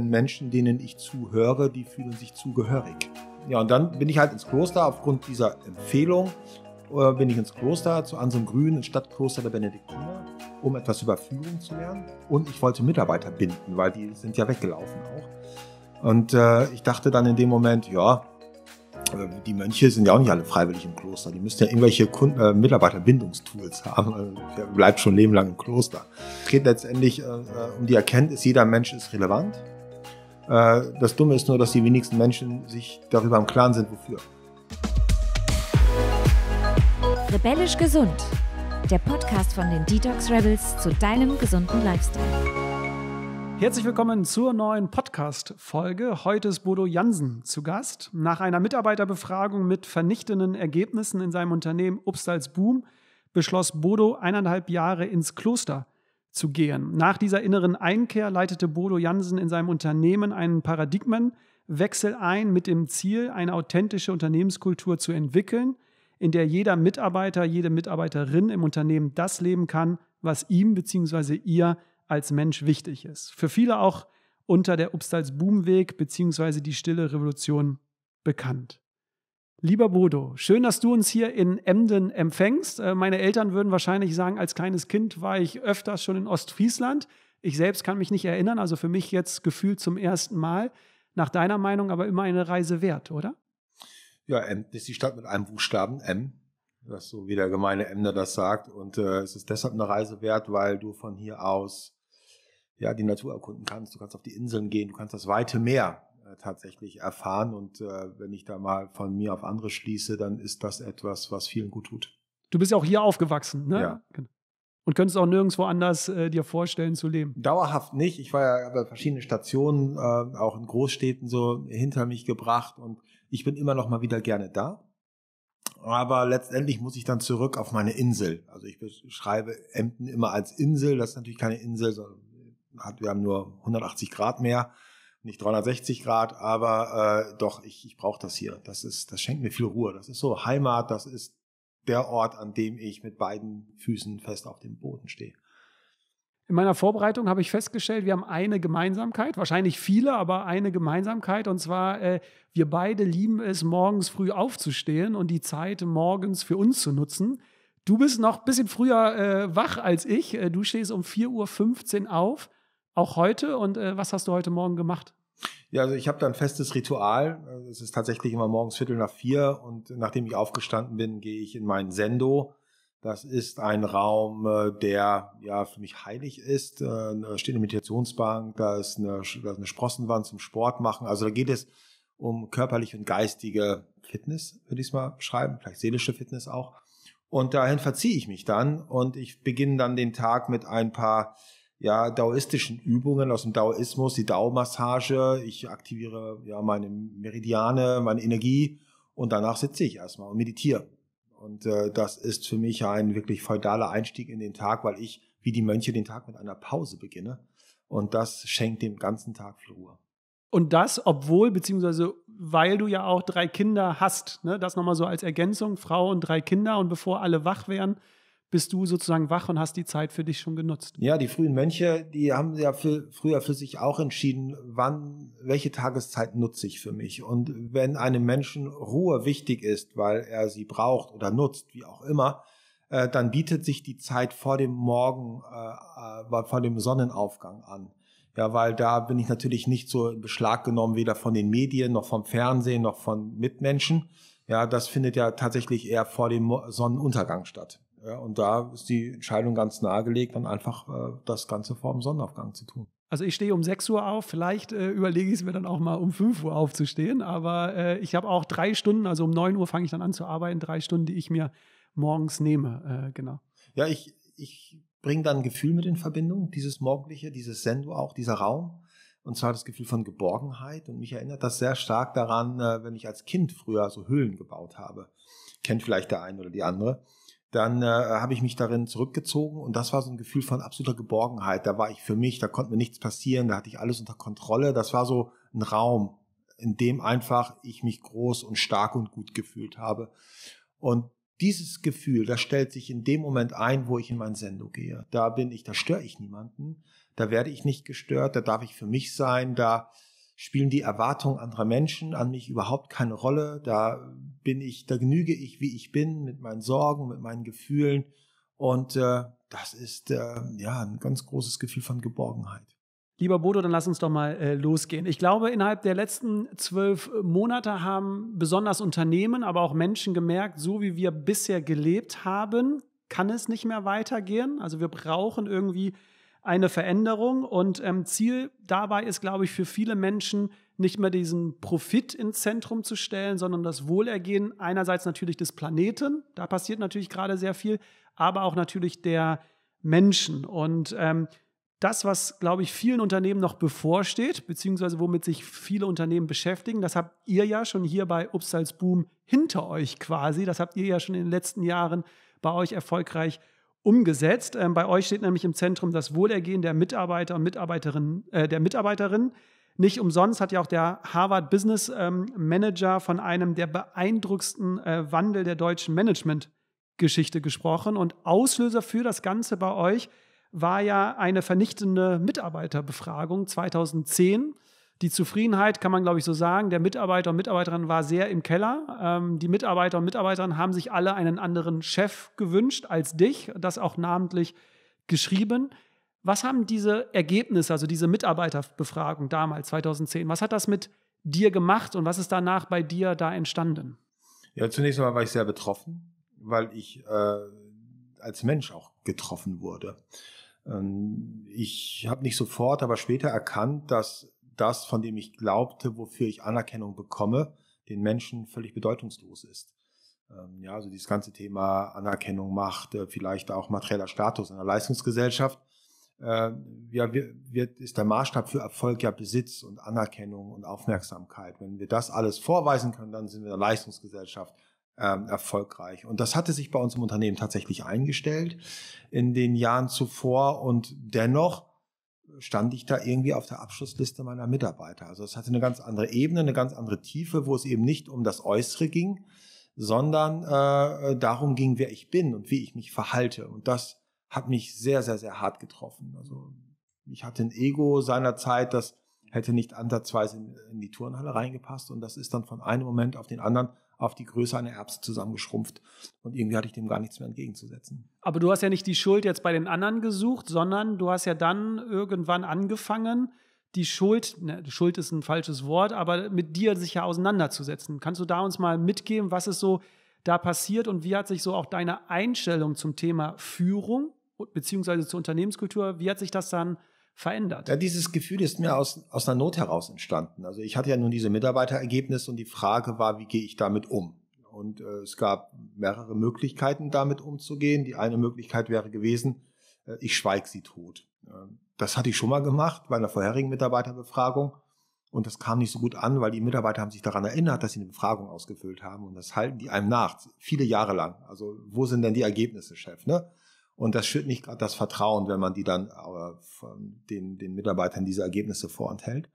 Menschen, denen ich zuhöre, die fühlen sich zugehörig. Ja, und dann bin ich halt ins Kloster aufgrund dieser Empfehlung äh, bin ich ins Kloster zu Ansem Grün, ins Stadtkloster der Benediktiner, um etwas über Führung zu lernen. Und ich wollte Mitarbeiter binden, weil die sind ja weggelaufen auch. Und äh, ich dachte dann in dem Moment, ja, äh, die Mönche sind ja auch nicht alle freiwillig im Kloster. Die müssen ja irgendwelche Kunden, äh, Mitarbeiterbindungstools haben. Also, bleibt schon lebenlang im Kloster. Es geht letztendlich äh, äh, um die Erkenntnis, jeder Mensch ist relevant. Äh, das Dumme ist nur, dass die wenigsten Menschen sich darüber im Klaren sind, wofür. Rebellisch gesund. Der Podcast von den Detox Rebels zu deinem gesunden Lifestyle. Herzlich willkommen zur neuen Podcast-Folge. Heute ist Bodo Jansen zu Gast. Nach einer Mitarbeiterbefragung mit vernichtenden Ergebnissen in seinem Unternehmen Upsals Boom beschloss Bodo eineinhalb Jahre ins Kloster zu gehen. Nach dieser inneren Einkehr leitete Bodo Jansen in seinem Unternehmen einen Paradigmenwechsel ein mit dem Ziel, eine authentische Unternehmenskultur zu entwickeln, in der jeder Mitarbeiter, jede Mitarbeiterin im Unternehmen das leben kann, was ihm bzw. ihr als Mensch wichtig ist. Für viele auch unter der Obstals Boomweg bzw. die Stille Revolution bekannt. Lieber Bodo, schön, dass du uns hier in Emden empfängst. Äh, meine Eltern würden wahrscheinlich sagen, als kleines Kind war ich öfters schon in Ostfriesland. Ich selbst kann mich nicht erinnern, also für mich jetzt gefühlt zum ersten Mal. Nach deiner Meinung aber immer eine Reise wert, oder? Ja, Emden ist die Stadt mit einem Buchstaben, M. Das so wie der gemeine Emder das sagt. Und äh, es ist deshalb eine Reise wert, weil du von hier aus ja, die Natur erkunden kannst. Du kannst auf die Inseln gehen, du kannst das weite Meer äh, tatsächlich erfahren. Und äh, wenn ich da mal von mir auf andere schließe, dann ist das etwas, was vielen gut tut. Du bist ja auch hier aufgewachsen, ne? Ja. Genau. Und könntest auch nirgendwo anders äh, dir vorstellen zu leben? Dauerhaft nicht. Ich war ja bei verschiedenen Stationen, äh, auch in Großstädten so hinter mich gebracht und ich bin immer noch mal wieder gerne da. Aber letztendlich muss ich dann zurück auf meine Insel. Also ich beschreibe Emden immer als Insel. Das ist natürlich keine Insel, sondern hat, wir haben nur 180 Grad mehr nicht 360 Grad, aber äh, doch, ich, ich brauche das hier. Das ist, das schenkt mir viel Ruhe. Das ist so Heimat, das ist der Ort, an dem ich mit beiden Füßen fest auf dem Boden stehe. In meiner Vorbereitung habe ich festgestellt, wir haben eine Gemeinsamkeit, wahrscheinlich viele, aber eine Gemeinsamkeit. Und zwar, äh, wir beide lieben es, morgens früh aufzustehen und die Zeit morgens für uns zu nutzen. Du bist noch ein bisschen früher äh, wach als ich. Äh, du stehst um 4.15 Uhr auf auch heute. Und äh, was hast du heute Morgen gemacht? Ja, also ich habe da ein festes Ritual. Also es ist tatsächlich immer morgens Viertel nach vier und nachdem ich aufgestanden bin, gehe ich in meinen Sendo. Das ist ein Raum, äh, der ja für mich heilig ist. Äh, da steht eine Meditationsbank, da ist eine, da ist eine Sprossenwand zum Sport machen. Also da geht es um körperliche und geistige Fitness, würde ich es mal schreiben, vielleicht seelische Fitness auch. Und dahin verziehe ich mich dann und ich beginne dann den Tag mit ein paar ja, daoistischen Übungen aus dem Daoismus, die Dao-Massage. Ich aktiviere ja meine Meridiane, meine Energie und danach sitze ich erstmal und meditiere. Und äh, das ist für mich ein wirklich feudaler Einstieg in den Tag, weil ich wie die Mönche den Tag mit einer Pause beginne. Und das schenkt dem ganzen Tag viel Ruhe. Und das, obwohl, beziehungsweise weil du ja auch drei Kinder hast, ne? das nochmal so als Ergänzung, Frau und drei Kinder. Und bevor alle wach wären, bist du sozusagen wach und hast die Zeit für dich schon genutzt. Ja, die frühen Mönche, die haben ja für, früher für sich auch entschieden, wann, welche Tageszeit nutze ich für mich. Und wenn einem Menschen Ruhe wichtig ist, weil er sie braucht oder nutzt, wie auch immer, äh, dann bietet sich die Zeit vor dem Morgen, äh, äh vor dem Sonnenaufgang an. Ja, weil da bin ich natürlich nicht so in Beschlag genommen, weder von den Medien, noch vom Fernsehen, noch von Mitmenschen. Ja, das findet ja tatsächlich eher vor dem Sonnenuntergang statt. Ja, und da ist die Entscheidung ganz nahegelegt, dann einfach äh, das Ganze vor dem Sonnenaufgang zu tun. Also ich stehe um 6 Uhr auf, vielleicht äh, überlege ich es mir dann auch mal um 5 Uhr aufzustehen, aber äh, ich habe auch drei Stunden, also um 9 Uhr fange ich dann an zu arbeiten, drei Stunden, die ich mir morgens nehme, äh, genau. Ja, ich, ich bringe dann ein Gefühl mit in Verbindung, dieses morgendliche, dieses Sendu auch, dieser Raum. Und zwar das Gefühl von Geborgenheit. Und mich erinnert das sehr stark daran, äh, wenn ich als Kind früher so Höhlen gebaut habe. Kennt vielleicht der eine oder die andere dann äh, habe ich mich darin zurückgezogen und das war so ein Gefühl von absoluter Geborgenheit. Da war ich für mich, da konnte mir nichts passieren, da hatte ich alles unter Kontrolle. Das war so ein Raum, in dem einfach ich mich groß und stark und gut gefühlt habe. Und dieses Gefühl, das stellt sich in dem Moment ein, wo ich in mein Sendo gehe. Da bin ich, da störe ich niemanden, da werde ich nicht gestört, da darf ich für mich sein, da spielen die Erwartungen anderer Menschen an mich überhaupt keine Rolle. Da bin ich, da genüge ich, wie ich bin, mit meinen Sorgen, mit meinen Gefühlen. Und äh, das ist äh, ja ein ganz großes Gefühl von Geborgenheit. Lieber Bodo, dann lass uns doch mal äh, losgehen. Ich glaube, innerhalb der letzten zwölf äh, Monate haben besonders Unternehmen, aber auch Menschen gemerkt, so wie wir bisher gelebt haben, kann es nicht mehr weitergehen. Also wir brauchen irgendwie eine Veränderung und ähm, Ziel dabei ist, glaube ich, für viele Menschen nicht mehr diesen Profit ins Zentrum zu stellen, sondern das Wohlergehen einerseits natürlich des Planeten, da passiert natürlich gerade sehr viel, aber auch natürlich der Menschen. Und ähm, das, was, glaube ich, vielen Unternehmen noch bevorsteht, beziehungsweise womit sich viele Unternehmen beschäftigen, das habt ihr ja schon hier bei Upsals Boom hinter euch quasi. Das habt ihr ja schon in den letzten Jahren bei euch erfolgreich umgesetzt. Ähm, bei euch steht nämlich im Zentrum das Wohlergehen der Mitarbeiter und Mitarbeiterinnen, äh, der Mitarbeiterinnen. Nicht umsonst hat ja auch der Harvard Business ähm, Manager von einem der beeindruckendsten äh, Wandel der deutschen Management-Geschichte gesprochen. Und Auslöser für das Ganze bei euch war ja eine vernichtende Mitarbeiterbefragung 2010 die Zufriedenheit, kann man glaube ich so sagen, der Mitarbeiter und Mitarbeiterinnen war sehr im Keller. Ähm, die Mitarbeiter und Mitarbeiterinnen haben sich alle einen anderen Chef gewünscht als dich, das auch namentlich geschrieben. Was haben diese Ergebnisse, also diese Mitarbeiterbefragung damals, 2010, was hat das mit dir gemacht und was ist danach bei dir da entstanden? Ja, zunächst einmal war ich sehr betroffen, weil ich äh, als Mensch auch getroffen wurde. Ähm, ich habe nicht sofort, aber später erkannt, dass das, von dem ich glaubte, wofür ich Anerkennung bekomme, den Menschen völlig bedeutungslos ist. Ähm, ja, also dieses ganze Thema Anerkennung, Macht, äh, vielleicht auch materieller Status in der Leistungsgesellschaft, ähm, ja, wird, ist der Maßstab für Erfolg ja Besitz und Anerkennung und Aufmerksamkeit. Wenn wir das alles vorweisen können, dann sind wir in der Leistungsgesellschaft ähm, erfolgreich. Und das hatte sich bei uns im Unternehmen tatsächlich eingestellt in den Jahren zuvor und dennoch stand ich da irgendwie auf der Abschlussliste meiner Mitarbeiter. Also es hatte eine ganz andere Ebene, eine ganz andere Tiefe, wo es eben nicht um das Äußere ging, sondern äh, darum ging, wer ich bin und wie ich mich verhalte. Und das hat mich sehr, sehr, sehr hart getroffen. Also ich hatte ein Ego seiner Zeit, das hätte nicht ansatzweise in, in die Turnhalle reingepasst. Und das ist dann von einem Moment auf den anderen auf die Größe einer Erbse zusammengeschrumpft. Und irgendwie hatte ich dem gar nichts mehr entgegenzusetzen. Aber du hast ja nicht die Schuld jetzt bei den anderen gesucht, sondern du hast ja dann irgendwann angefangen, die Schuld, ne, Schuld ist ein falsches Wort, aber mit dir sich ja auseinanderzusetzen. Kannst du da uns mal mitgeben, was ist so da passiert und wie hat sich so auch deine Einstellung zum Thema Führung beziehungsweise zur Unternehmenskultur, wie hat sich das dann verändert. Ja, dieses Gefühl ist mir aus, aus einer Not heraus entstanden. Also ich hatte ja nun diese Mitarbeiterergebnisse und die Frage war, wie gehe ich damit um? Und äh, es gab mehrere Möglichkeiten, damit umzugehen. Die eine Möglichkeit wäre gewesen, äh, ich schweige sie tot. Äh, das hatte ich schon mal gemacht bei einer vorherigen Mitarbeiterbefragung. Und das kam nicht so gut an, weil die Mitarbeiter haben sich daran erinnert, dass sie eine Befragung ausgefüllt haben. Und das halten die einem nach, viele Jahre lang. Also wo sind denn die Ergebnisse, Chef? Ne? Und das schürt nicht gerade das Vertrauen, wenn man die dann äh, den, den Mitarbeitern diese Ergebnisse vorenthält.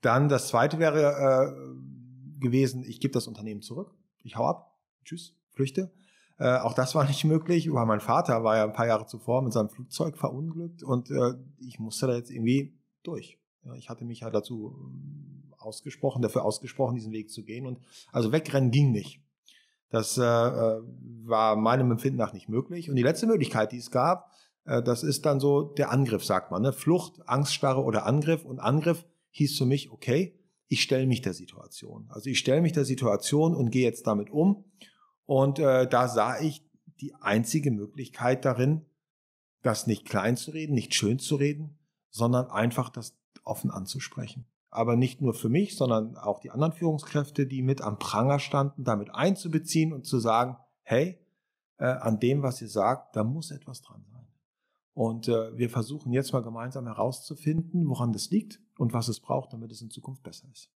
Dann das zweite wäre äh, gewesen, ich gebe das Unternehmen zurück, ich hau ab, tschüss, flüchte. Äh, auch das war nicht möglich, weil mein Vater war ja ein paar Jahre zuvor mit seinem Flugzeug verunglückt und äh, ich musste da jetzt irgendwie durch. Ja, ich hatte mich ja dazu ähm, ausgesprochen, dafür ausgesprochen, diesen Weg zu gehen. Und also wegrennen ging nicht. Das äh, äh, war meinem Empfinden nach nicht möglich. Und die letzte Möglichkeit, die es gab, äh, das ist dann so der Angriff, sagt man. Ne? Flucht, Angststarre oder Angriff. Und Angriff hieß für mich, okay, ich stelle mich der Situation. Also ich stelle mich der Situation und gehe jetzt damit um. Und äh, da sah ich die einzige Möglichkeit darin, das nicht klein zu reden, nicht schön zu reden, sondern einfach das offen anzusprechen aber nicht nur für mich, sondern auch die anderen Führungskräfte, die mit am Pranger standen, damit einzubeziehen und zu sagen, hey, äh, an dem, was ihr sagt, da muss etwas dran sein. Und äh, wir versuchen jetzt mal gemeinsam herauszufinden, woran das liegt und was es braucht, damit es in Zukunft besser ist.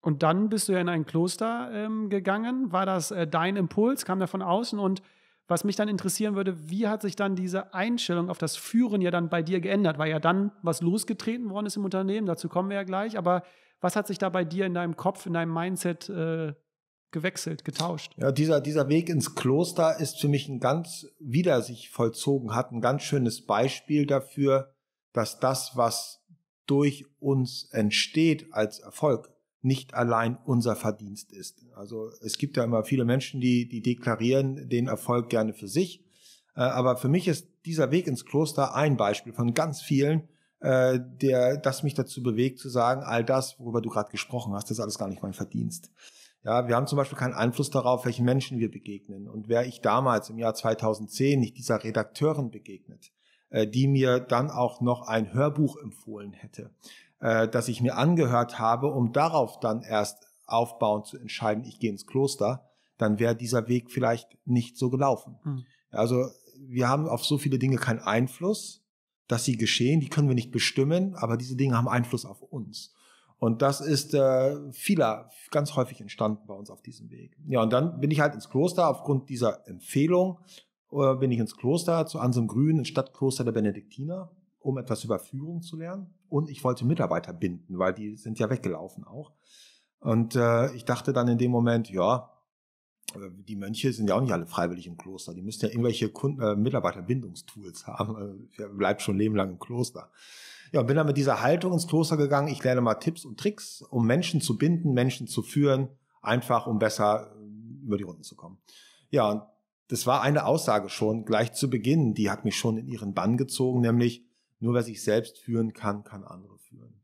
Und dann bist du ja in ein Kloster ähm, gegangen. War das äh, dein Impuls? Kam der von außen und was mich dann interessieren würde, wie hat sich dann diese Einstellung auf das Führen ja dann bei dir geändert? Weil ja dann was losgetreten worden ist im Unternehmen, dazu kommen wir ja gleich, aber was hat sich da bei dir in deinem Kopf, in deinem Mindset äh, gewechselt, getauscht? Ja, dieser, dieser Weg ins Kloster ist für mich ein ganz, wieder sich vollzogen hat, ein ganz schönes Beispiel dafür, dass das, was durch uns entsteht als Erfolg, nicht allein unser Verdienst ist. Also es gibt ja immer viele Menschen, die, die deklarieren den Erfolg gerne für sich. Äh, aber für mich ist dieser Weg ins Kloster ein Beispiel von ganz vielen, äh, der das mich dazu bewegt zu sagen, all das, worüber du gerade gesprochen hast, das ist alles gar nicht mein Verdienst. Ja, wir haben zum Beispiel keinen Einfluss darauf, welchen Menschen wir begegnen. Und wäre ich damals im Jahr 2010 nicht dieser Redakteurin begegnet, äh, die mir dann auch noch ein Hörbuch empfohlen hätte, äh, das ich mir angehört habe, um darauf dann erst aufbauend zu entscheiden, ich gehe ins Kloster, dann wäre dieser Weg vielleicht nicht so gelaufen. Mhm. Also wir haben auf so viele Dinge keinen Einfluss, dass sie geschehen, die können wir nicht bestimmen, aber diese Dinge haben Einfluss auf uns. Und das ist äh, vieler, ganz häufig entstanden bei uns auf diesem Weg. Ja, und dann bin ich halt ins Kloster aufgrund dieser Empfehlung, äh, bin ich ins Kloster zu Ansem Grün, ins Stadtkloster der Benediktiner um etwas über Führung zu lernen. Und ich wollte Mitarbeiter binden, weil die sind ja weggelaufen auch. Und äh, ich dachte dann in dem Moment, ja, äh, die Mönche sind ja auch nicht alle freiwillig im Kloster. Die müssen ja irgendwelche Kunden, äh, Mitarbeiterbindungstools haben. Also, wer bleibt schon lebenlang im Kloster. Ja, und bin dann mit dieser Haltung ins Kloster gegangen. Ich lerne mal Tipps und Tricks, um Menschen zu binden, Menschen zu führen, einfach um besser äh, über die Runden zu kommen. Ja, und das war eine Aussage schon gleich zu Beginn, die hat mich schon in ihren Bann gezogen, nämlich nur wer sich selbst führen kann, kann andere führen.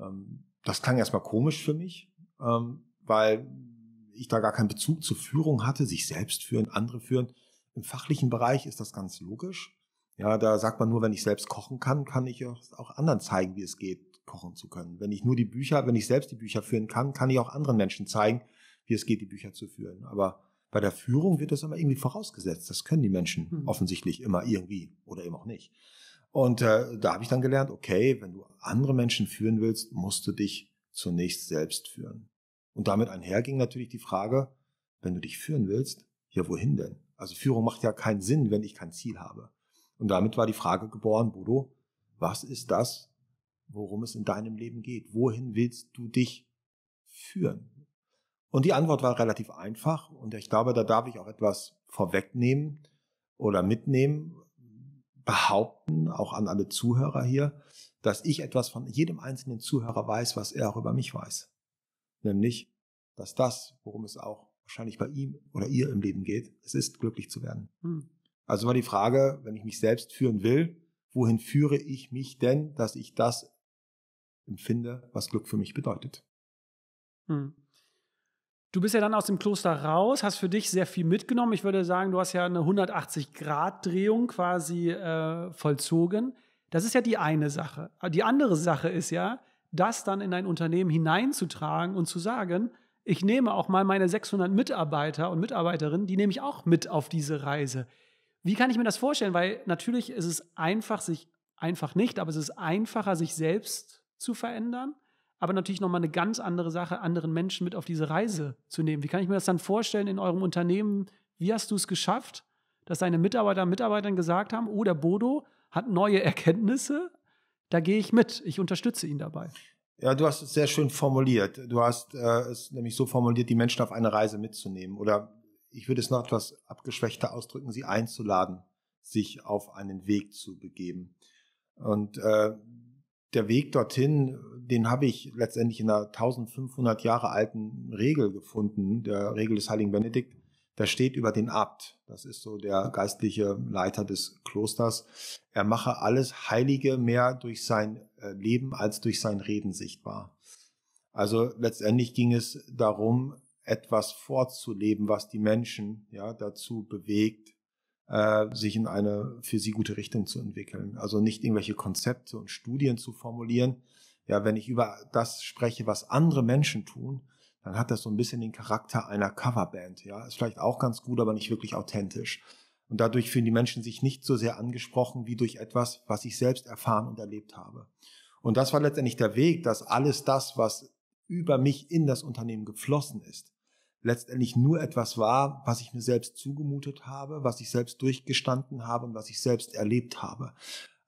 Ähm, das klang erstmal komisch für mich, ähm, weil ich da gar keinen Bezug zur Führung hatte, sich selbst führen, andere führen. Im fachlichen Bereich ist das ganz logisch. Ja, da sagt man nur, wenn ich selbst kochen kann, kann ich auch anderen zeigen, wie es geht, kochen zu können. Wenn ich nur die Bücher, wenn ich selbst die Bücher führen kann, kann ich auch anderen Menschen zeigen, wie es geht, die Bücher zu führen. Aber bei der Führung wird das immer irgendwie vorausgesetzt. Das können die Menschen hm. offensichtlich immer irgendwie oder eben auch nicht. Und äh, da habe ich dann gelernt, okay, wenn du andere Menschen führen willst, musst du dich zunächst selbst führen. Und damit einherging natürlich die Frage, wenn du dich führen willst, ja, wohin denn? Also Führung macht ja keinen Sinn, wenn ich kein Ziel habe. Und damit war die Frage geboren, Bodo, was ist das, worum es in deinem Leben geht? Wohin willst du dich führen? Und die Antwort war relativ einfach und ich glaube, da darf ich auch etwas vorwegnehmen oder mitnehmen, behaupten, auch an alle Zuhörer hier, dass ich etwas von jedem einzelnen Zuhörer weiß, was er auch über mich weiß. Nämlich, dass das, worum es auch wahrscheinlich bei ihm oder ihr im Leben geht, es ist, glücklich zu werden. Hm. Also war die Frage, wenn ich mich selbst führen will, wohin führe ich mich denn, dass ich das empfinde, was Glück für mich bedeutet? Hm. Du bist ja dann aus dem Kloster raus, hast für dich sehr viel mitgenommen. Ich würde sagen, du hast ja eine 180-Grad-Drehung quasi äh, vollzogen. Das ist ja die eine Sache. Die andere Sache ist ja, das dann in ein Unternehmen hineinzutragen und zu sagen, ich nehme auch mal meine 600 Mitarbeiter und Mitarbeiterinnen, die nehme ich auch mit auf diese Reise. Wie kann ich mir das vorstellen? Weil natürlich ist es einfach, sich einfach nicht, aber es ist einfacher, sich selbst zu verändern aber natürlich nochmal eine ganz andere Sache, anderen Menschen mit auf diese Reise zu nehmen. Wie kann ich mir das dann vorstellen in eurem Unternehmen? Wie hast du es geschafft, dass deine Mitarbeiter und Mitarbeitern gesagt haben, oh, der Bodo hat neue Erkenntnisse, da gehe ich mit, ich unterstütze ihn dabei. Ja, du hast es sehr schön formuliert. Du hast äh, es nämlich so formuliert, die Menschen auf eine Reise mitzunehmen oder ich würde es noch etwas abgeschwächter ausdrücken, sie einzuladen, sich auf einen Weg zu begeben. Und äh, der Weg dorthin, den habe ich letztendlich in einer 1500 Jahre alten Regel gefunden, der Regel des Heiligen Benedikt. Da steht über den Abt, das ist so der geistliche Leiter des Klosters, er mache alles Heilige mehr durch sein äh, Leben als durch sein Reden sichtbar. Also letztendlich ging es darum, etwas vorzuleben, was die Menschen ja dazu bewegt, äh, sich in eine für sie gute Richtung zu entwickeln. Also nicht irgendwelche Konzepte und Studien zu formulieren. Ja, wenn ich über das spreche, was andere Menschen tun, dann hat das so ein bisschen den Charakter einer Coverband. Ja, ist vielleicht auch ganz gut, aber nicht wirklich authentisch. Und dadurch fühlen die Menschen sich nicht so sehr angesprochen wie durch etwas, was ich selbst erfahren und erlebt habe. Und das war letztendlich der Weg, dass alles das, was über mich in das Unternehmen geflossen ist, letztendlich nur etwas war, was ich mir selbst zugemutet habe, was ich selbst durchgestanden habe und was ich selbst erlebt habe.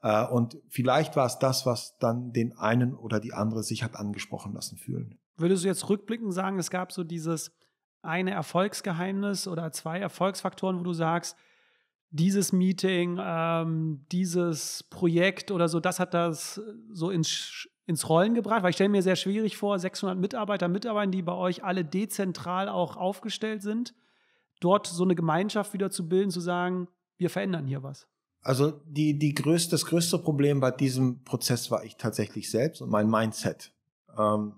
Äh, und vielleicht war es das, was dann den einen oder die andere sich hat angesprochen lassen fühlen. Würdest du jetzt rückblickend sagen, es gab so dieses eine Erfolgsgeheimnis oder zwei Erfolgsfaktoren, wo du sagst, dieses Meeting, ähm, dieses Projekt oder so, das hat das so ins ins Rollen gebracht? Weil ich stelle mir sehr schwierig vor, 600 Mitarbeiter, Mitarbeiter, die bei euch alle dezentral auch aufgestellt sind, dort so eine Gemeinschaft wieder zu bilden, zu sagen, wir verändern hier was. Also die, die größte, das größte Problem bei diesem Prozess war ich tatsächlich selbst und mein Mindset. Ähm,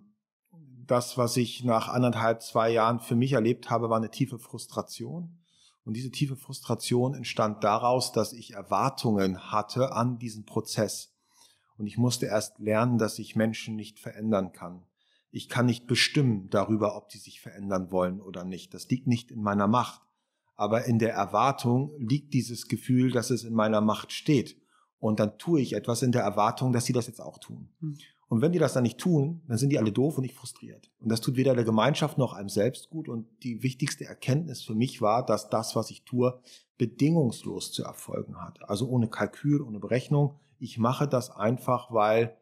das, was ich nach anderthalb, zwei Jahren für mich erlebt habe, war eine tiefe Frustration. Und diese tiefe Frustration entstand daraus, dass ich Erwartungen hatte an diesen Prozess und ich musste erst lernen, dass ich Menschen nicht verändern kann. Ich kann nicht bestimmen darüber, ob die sich verändern wollen oder nicht. Das liegt nicht in meiner Macht. Aber in der Erwartung liegt dieses Gefühl, dass es in meiner Macht steht. Und dann tue ich etwas in der Erwartung, dass sie das jetzt auch tun. Hm. Und wenn die das dann nicht tun, dann sind die alle doof und ich frustriert. Und das tut weder der Gemeinschaft noch einem selbst gut. Und die wichtigste Erkenntnis für mich war, dass das, was ich tue, bedingungslos zu erfolgen hat. Also ohne Kalkül, ohne Berechnung, ich mache das einfach, weil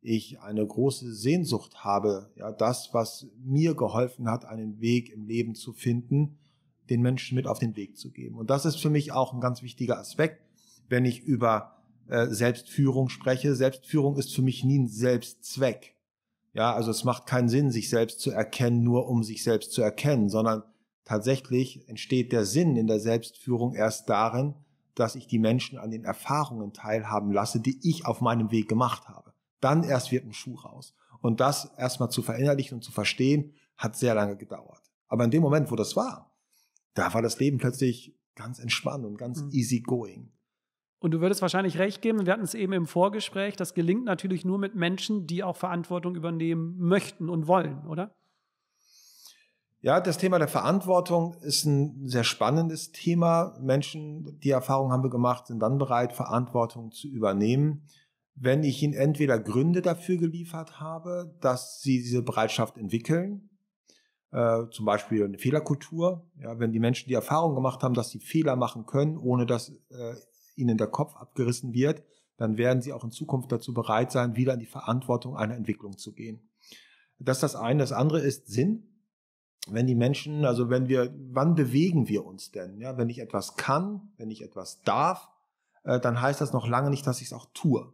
ich eine große Sehnsucht habe, ja, das, was mir geholfen hat, einen Weg im Leben zu finden, den Menschen mit auf den Weg zu geben. Und das ist für mich auch ein ganz wichtiger Aspekt, wenn ich über äh, Selbstführung spreche. Selbstführung ist für mich nie ein Selbstzweck. Ja, also es macht keinen Sinn, sich selbst zu erkennen, nur um sich selbst zu erkennen, sondern tatsächlich entsteht der Sinn in der Selbstführung erst darin, dass ich die Menschen an den Erfahrungen teilhaben lasse, die ich auf meinem Weg gemacht habe. Dann erst wird ein Schuh raus. Und das erstmal zu verinnerlichen und zu verstehen, hat sehr lange gedauert. Aber in dem Moment, wo das war, da war das Leben plötzlich ganz entspannt und ganz mhm. easy going. Und du würdest wahrscheinlich recht geben, wir hatten es eben im Vorgespräch, das gelingt natürlich nur mit Menschen, die auch Verantwortung übernehmen möchten und wollen, oder? Ja, das Thema der Verantwortung ist ein sehr spannendes Thema. Menschen, die Erfahrung haben wir gemacht, sind dann bereit, Verantwortung zu übernehmen, wenn ich ihnen entweder Gründe dafür geliefert habe, dass sie diese Bereitschaft entwickeln, äh, zum Beispiel eine Fehlerkultur. Ja, wenn die Menschen die Erfahrung gemacht haben, dass sie Fehler machen können, ohne dass äh, ihnen der Kopf abgerissen wird, dann werden sie auch in Zukunft dazu bereit sein, wieder in die Verantwortung einer Entwicklung zu gehen. Das ist das eine. Das andere ist Sinn wenn die Menschen, also wenn wir, wann bewegen wir uns denn? Ja, wenn ich etwas kann, wenn ich etwas darf, äh, dann heißt das noch lange nicht, dass ich es auch tue,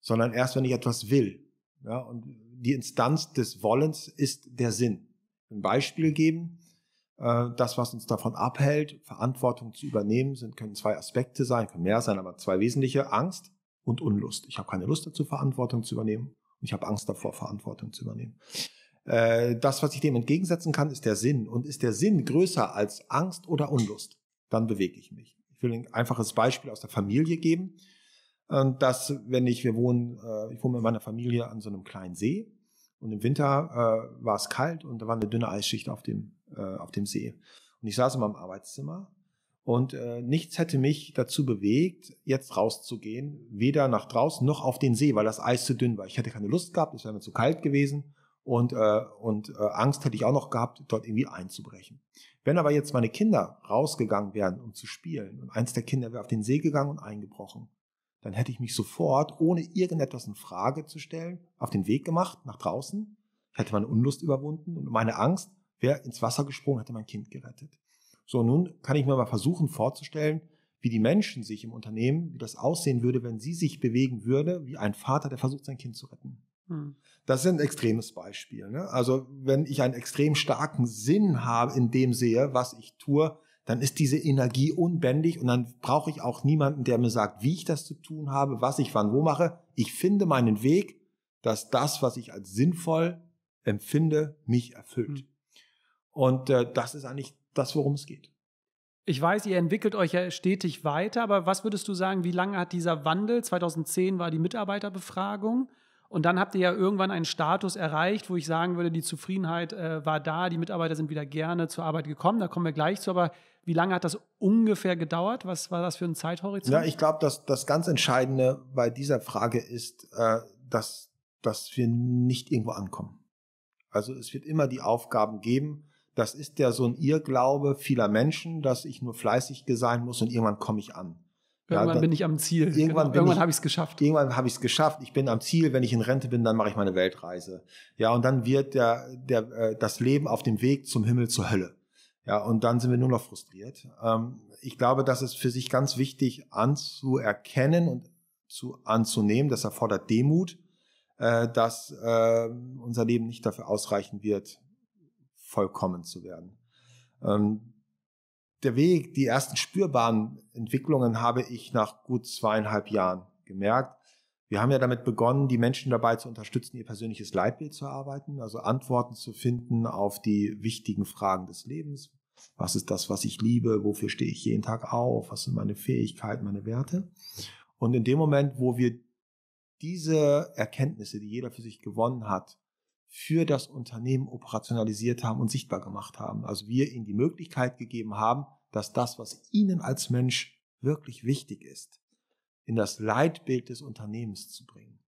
sondern erst, wenn ich etwas will. Ja, und die Instanz des Wollens ist der Sinn. Ein Beispiel geben. Äh, das, was uns davon abhält, Verantwortung zu übernehmen, sind, können zwei Aspekte sein, können mehr sein, aber zwei wesentliche, Angst und Unlust. Ich habe keine Lust dazu, Verantwortung zu übernehmen. Und ich habe Angst davor, Verantwortung zu übernehmen. Äh, das, was ich dem entgegensetzen kann, ist der Sinn. Und ist der Sinn größer als Angst oder Unlust, dann bewege ich mich. Ich will ein einfaches Beispiel aus der Familie geben. Und das, wenn ich, wir wohnen, äh, ich wohne mit meiner Familie an so einem kleinen See und im Winter äh, war es kalt und da war eine dünne Eisschicht auf dem, äh, auf dem See. Und ich saß in meinem Arbeitszimmer und äh, nichts hätte mich dazu bewegt, jetzt rauszugehen, weder nach draußen noch auf den See, weil das Eis zu dünn war. Ich hätte keine Lust gehabt, es wäre mir zu kalt gewesen und, äh, und äh, Angst hätte ich auch noch gehabt, dort irgendwie einzubrechen. Wenn aber jetzt meine Kinder rausgegangen wären, um zu spielen, und eins der Kinder wäre auf den See gegangen und eingebrochen, dann hätte ich mich sofort, ohne irgendetwas in Frage zu stellen, auf den Weg gemacht, nach draußen. hätte meine Unlust überwunden und meine Angst wäre ins Wasser gesprungen, hätte mein Kind gerettet. So, nun kann ich mir mal versuchen vorzustellen, wie die Menschen sich im Unternehmen, wie das aussehen würde, wenn sie sich bewegen würde, wie ein Vater, der versucht, sein Kind zu retten. Hm. Das ist ein extremes Beispiel. Ne? Also wenn ich einen extrem starken Sinn habe, in dem sehe, was ich tue, dann ist diese Energie unbändig und dann brauche ich auch niemanden, der mir sagt, wie ich das zu tun habe, was ich wann wo mache. Ich finde meinen Weg, dass das, was ich als sinnvoll empfinde, mich erfüllt. Mhm. Und äh, das ist eigentlich das, worum es geht. Ich weiß, ihr entwickelt euch ja stetig weiter, aber was würdest du sagen, wie lange hat dieser Wandel? 2010 war die Mitarbeiterbefragung. Und dann habt ihr ja irgendwann einen Status erreicht, wo ich sagen würde, die Zufriedenheit äh, war da, die Mitarbeiter sind wieder gerne zur Arbeit gekommen, da kommen wir gleich zu, aber wie lange hat das ungefähr gedauert? Was war das für ein Zeithorizont? Ja, ich glaube, dass das ganz Entscheidende bei dieser Frage ist, äh, dass, dass wir nicht irgendwo ankommen. Also es wird immer die Aufgaben geben. Das ist ja so ein Irrglaube vieler Menschen, dass ich nur fleißig sein muss und irgendwann komme ich an. Irgendwann ja, dann, bin ich am Ziel. Irgendwann, genau. irgendwann habe ich es geschafft. Irgendwann habe ich es geschafft. Ich bin am Ziel. Wenn ich in Rente bin, dann mache ich meine Weltreise. Ja, und dann wird der, der, äh, das Leben auf dem Weg zum Himmel zur Hölle. Ja, und dann sind wir nur noch frustriert. Ähm, ich glaube, das ist für sich ganz wichtig anzuerkennen und zu, anzunehmen. Das erfordert Demut, äh, dass äh, unser Leben nicht dafür ausreichen wird, vollkommen zu werden. Ähm, der Weg, die ersten spürbaren Entwicklungen habe ich nach gut zweieinhalb Jahren gemerkt. Wir haben ja damit begonnen, die Menschen dabei zu unterstützen, ihr persönliches Leitbild zu erarbeiten, also Antworten zu finden auf die wichtigen Fragen des Lebens. Was ist das, was ich liebe? Wofür stehe ich jeden Tag auf? Was sind meine Fähigkeiten, meine Werte? Und in dem Moment, wo wir diese Erkenntnisse, die jeder für sich gewonnen hat, für das Unternehmen operationalisiert haben und sichtbar gemacht haben. Also wir ihnen die Möglichkeit gegeben haben, dass das, was ihnen als Mensch wirklich wichtig ist, in das Leitbild des Unternehmens zu bringen.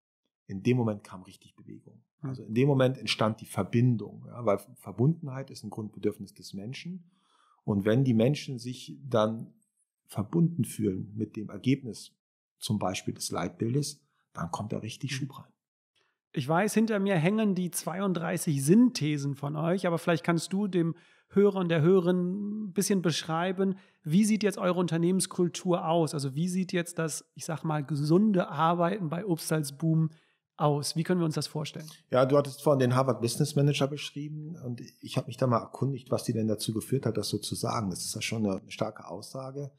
In dem Moment kam richtig Bewegung. Hm. Also in dem Moment entstand die Verbindung, ja, weil Verbundenheit ist ein Grundbedürfnis des Menschen. Und wenn die Menschen sich dann verbunden fühlen mit dem Ergebnis zum Beispiel des Leitbildes, dann kommt da richtig hm. Schub rein. Ich weiß, hinter mir hängen die 32 Sinnthesen von euch, aber vielleicht kannst du dem Hörer und der Hörerin ein bisschen beschreiben, wie sieht jetzt eure Unternehmenskultur aus? Also wie sieht jetzt das, ich sag mal, gesunde Arbeiten bei Obstalsboom aus? Wie können wir uns das vorstellen? Ja, du hattest vorhin den Harvard Business Manager beschrieben und ich habe mich da mal erkundigt, was die denn dazu geführt hat, das so zu sagen. Das ist ja schon eine starke Aussage.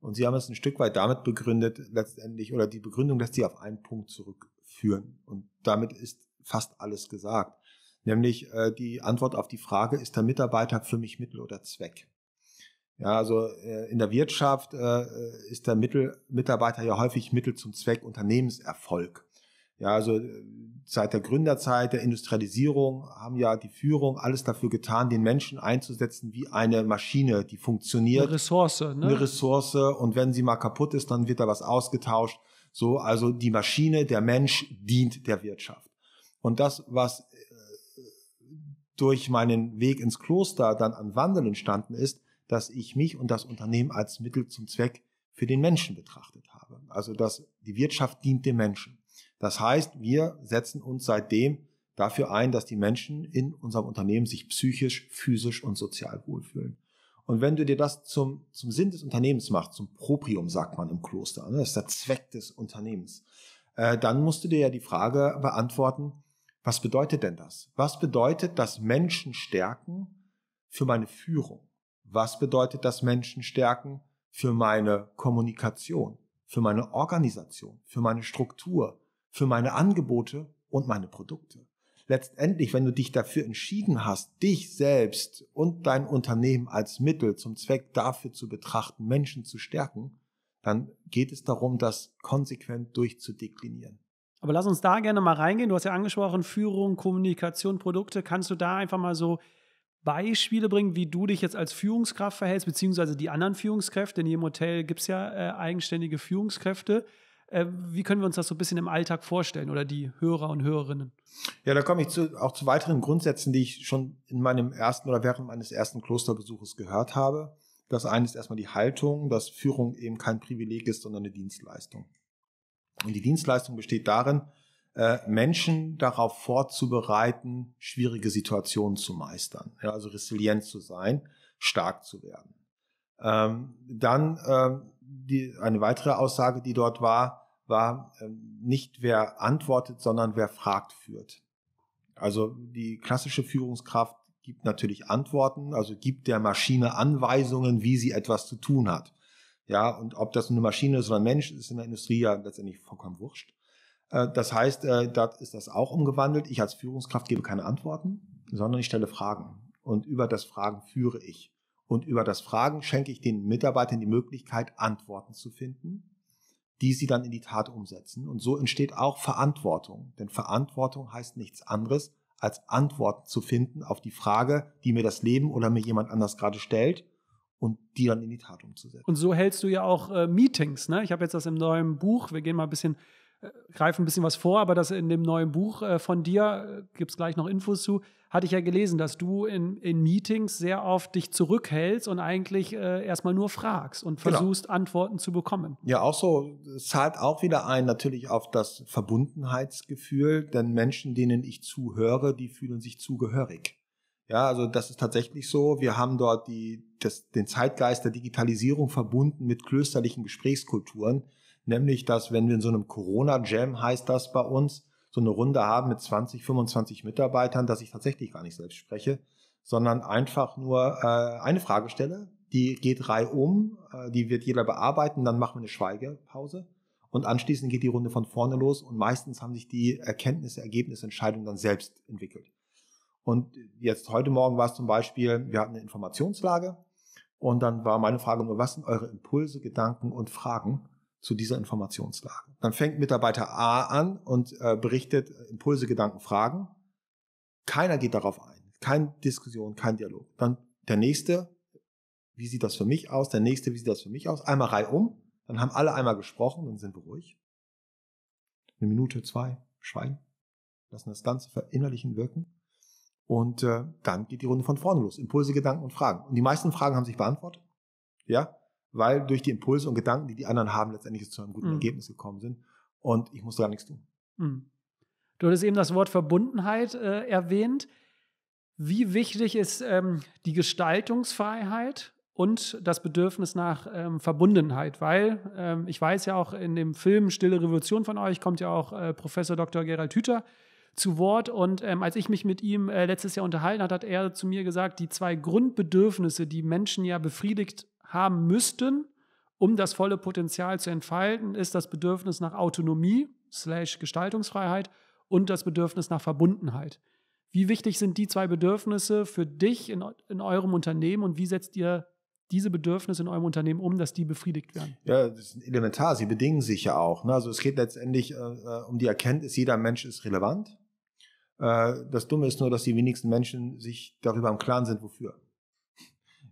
Und sie haben es ein Stück weit damit begründet, letztendlich, oder die Begründung lässt sie auf einen Punkt zurück führen. Und damit ist fast alles gesagt. Nämlich äh, die Antwort auf die Frage, ist der Mitarbeiter für mich Mittel oder Zweck? Ja, also äh, in der Wirtschaft äh, äh ist der Mittel, Mitarbeiter ja häufig Mittel zum Zweck Unternehmenserfolg. Ja, also äh, seit der Gründerzeit, der Industrialisierung haben ja die Führung alles dafür getan, den Menschen einzusetzen wie eine Maschine, die funktioniert. Eine Ressource, ne? Eine Ressource und wenn sie mal kaputt ist, dann wird da was ausgetauscht. So, also die Maschine, der Mensch dient der Wirtschaft. Und das, was äh, durch meinen Weg ins Kloster dann an Wandel entstanden ist, dass ich mich und das Unternehmen als Mittel zum Zweck für den Menschen betrachtet habe. Also, dass die Wirtschaft dient dem Menschen. Das heißt, wir setzen uns seitdem dafür ein, dass die Menschen in unserem Unternehmen sich psychisch, physisch und sozial wohlfühlen. Und wenn du dir das zum, zum Sinn des Unternehmens machst, zum Proprium, sagt man im Kloster, ne? das ist der Zweck des Unternehmens, äh, dann musst du dir ja die Frage beantworten, was bedeutet denn das? Was bedeutet das Menschen stärken für meine Führung? Was bedeutet das Menschen stärken für meine Kommunikation, für meine Organisation, für meine Struktur, für meine Angebote und meine Produkte? letztendlich, wenn du dich dafür entschieden hast, dich selbst und dein Unternehmen als Mittel zum Zweck dafür zu betrachten, Menschen zu stärken, dann geht es darum, das konsequent durchzudeklinieren. Aber lass uns da gerne mal reingehen. Du hast ja angesprochen, Führung, Kommunikation, Produkte. Kannst du da einfach mal so Beispiele bringen, wie du dich jetzt als Führungskraft verhältst, beziehungsweise die anderen Führungskräfte? In jedem Hotel gibt es ja äh, eigenständige Führungskräfte. Äh, wie können wir uns das so ein bisschen im Alltag vorstellen oder die Hörer und Hörerinnen? Ja, da komme ich zu, auch zu weiteren Grundsätzen, die ich schon in meinem ersten oder während meines ersten Klosterbesuches gehört habe. Das eine ist erstmal die Haltung, dass Führung eben kein Privileg ist, sondern eine Dienstleistung. Und die Dienstleistung besteht darin, äh, Menschen darauf vorzubereiten, schwierige Situationen zu meistern, ja, also resilient zu sein, stark zu werden. Ähm, dann ähm, die, eine weitere Aussage, die dort war, war ähm, nicht wer antwortet, sondern wer fragt führt. Also die klassische Führungskraft gibt natürlich Antworten, also gibt der Maschine Anweisungen, wie sie etwas zu tun hat. Ja, und ob das eine Maschine ist oder ein Mensch, ist in der Industrie ja letztendlich vollkommen wurscht. Äh, das heißt, äh, da ist das auch umgewandelt. Ich als Führungskraft gebe keine Antworten, sondern ich stelle Fragen. Und über das Fragen führe ich. Und über das Fragen schenke ich den Mitarbeitern die Möglichkeit, Antworten zu finden die sie dann in die Tat umsetzen. Und so entsteht auch Verantwortung. Denn Verantwortung heißt nichts anderes, als Antworten zu finden auf die Frage, die mir das Leben oder mir jemand anders gerade stellt und die dann in die Tat umzusetzen. Und so hältst du ja auch äh, Meetings. Ne? Ich habe jetzt das im neuen Buch, wir gehen mal ein bisschen, äh, greifen ein bisschen was vor, aber das in dem neuen Buch äh, von dir, äh, gibt es gleich noch Infos zu, hatte ich ja gelesen, dass du in, in Meetings sehr oft dich zurückhältst und eigentlich äh, erstmal nur fragst und genau. versuchst, genau. Antworten zu bekommen. Ja, auch so. Es zahlt auch wieder ein natürlich auf das Verbundenheitsgefühl, denn Menschen, denen ich zuhöre, die fühlen sich zugehörig. Ja, also das ist tatsächlich so. Wir haben dort die, das, den Zeitgeist der Digitalisierung verbunden mit klösterlichen Gesprächskulturen. Nämlich, dass wenn wir in so einem Corona-Jam heißt das bei uns, so eine Runde haben mit 20, 25 Mitarbeitern, dass ich tatsächlich gar nicht selbst spreche, sondern einfach nur äh, eine Frage stelle, die geht reihum, äh, die wird jeder bearbeiten, dann machen wir eine Schweigepause und anschließend geht die Runde von vorne los und meistens haben sich die Erkenntnisse, Ergebnisse, Entscheidungen dann selbst entwickelt. Und jetzt heute Morgen war es zum Beispiel, wir hatten eine Informationslage und dann war meine Frage nur, was sind eure Impulse, Gedanken und Fragen? zu dieser Informationslage. Dann fängt Mitarbeiter A an und äh, berichtet äh, Impulse, Gedanken, Fragen. Keiner geht darauf ein. Keine Diskussion, kein Dialog. Dann der nächste, wie sieht das für mich aus? Der nächste, wie sieht das für mich aus? Einmal Reihe um, Dann haben alle einmal gesprochen, dann sind wir ruhig. Eine Minute, zwei, schweigen. Lassen das Ganze verinnerlichen wirken. Und äh, dann geht die Runde von vorne los. Impulse, Gedanken und Fragen. Und die meisten Fragen haben sich beantwortet. Ja, weil durch die Impulse und Gedanken, die die anderen haben, letztendlich zu einem guten mhm. Ergebnis gekommen sind. Und ich muss da nichts tun. Mhm. Du hattest eben das Wort Verbundenheit äh, erwähnt. Wie wichtig ist ähm, die Gestaltungsfreiheit und das Bedürfnis nach ähm, Verbundenheit? Weil ähm, ich weiß ja auch in dem Film Stille Revolution von euch kommt ja auch äh, Professor Dr. Gerald Hüther zu Wort. Und ähm, als ich mich mit ihm äh, letztes Jahr unterhalten hat, hat er zu mir gesagt, die zwei Grundbedürfnisse, die Menschen ja befriedigt haben müssten, um das volle Potenzial zu entfalten, ist das Bedürfnis nach Autonomie slash Gestaltungsfreiheit und das Bedürfnis nach Verbundenheit. Wie wichtig sind die zwei Bedürfnisse für dich in, in eurem Unternehmen und wie setzt ihr diese Bedürfnisse in eurem Unternehmen um, dass die befriedigt werden? Ja, das ist elementar. Sie bedingen sich ja auch. Ne? Also es geht letztendlich äh, äh um die Erkenntnis, jeder Mensch ist relevant. Äh, das Dumme ist nur, dass die wenigsten Menschen sich darüber im Klaren sind, wofür.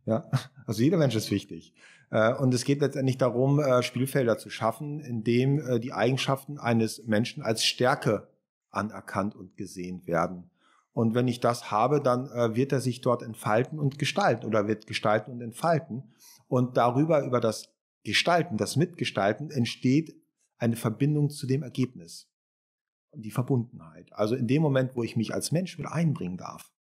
Ja, also jeder Mensch ist wichtig. Äh, und es geht letztendlich darum, äh, Spielfelder zu schaffen, in dem äh, die Eigenschaften eines Menschen als Stärke anerkannt und gesehen werden. Und wenn ich das habe, dann wird er sich dort entfalten und gestalten oder wird gestalten und entfalten. Und darüber, über das Gestalten, das Mitgestalten, entsteht eine Verbindung zu dem Ergebnis. Die Verbundenheit. Also in dem Moment, wo ich mich als Mensch mit einbringen darf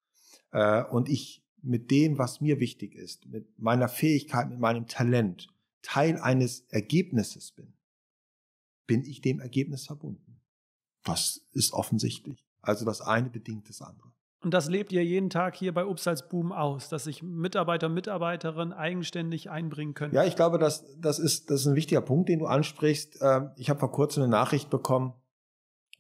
und ich mit dem, was mir wichtig ist, mit meiner Fähigkeit, mit meinem Talent Teil eines Ergebnisses bin, bin ich dem Ergebnis verbunden. Das ist offensichtlich. Also das eine bedingt das andere. Und das lebt ihr jeden Tag hier bei Upsals Boom aus, dass sich Mitarbeiter und Mitarbeiterinnen eigenständig einbringen können. Ja, ich glaube, das, das, ist, das ist ein wichtiger Punkt, den du ansprichst. Ähm, ich habe vor kurzem eine Nachricht bekommen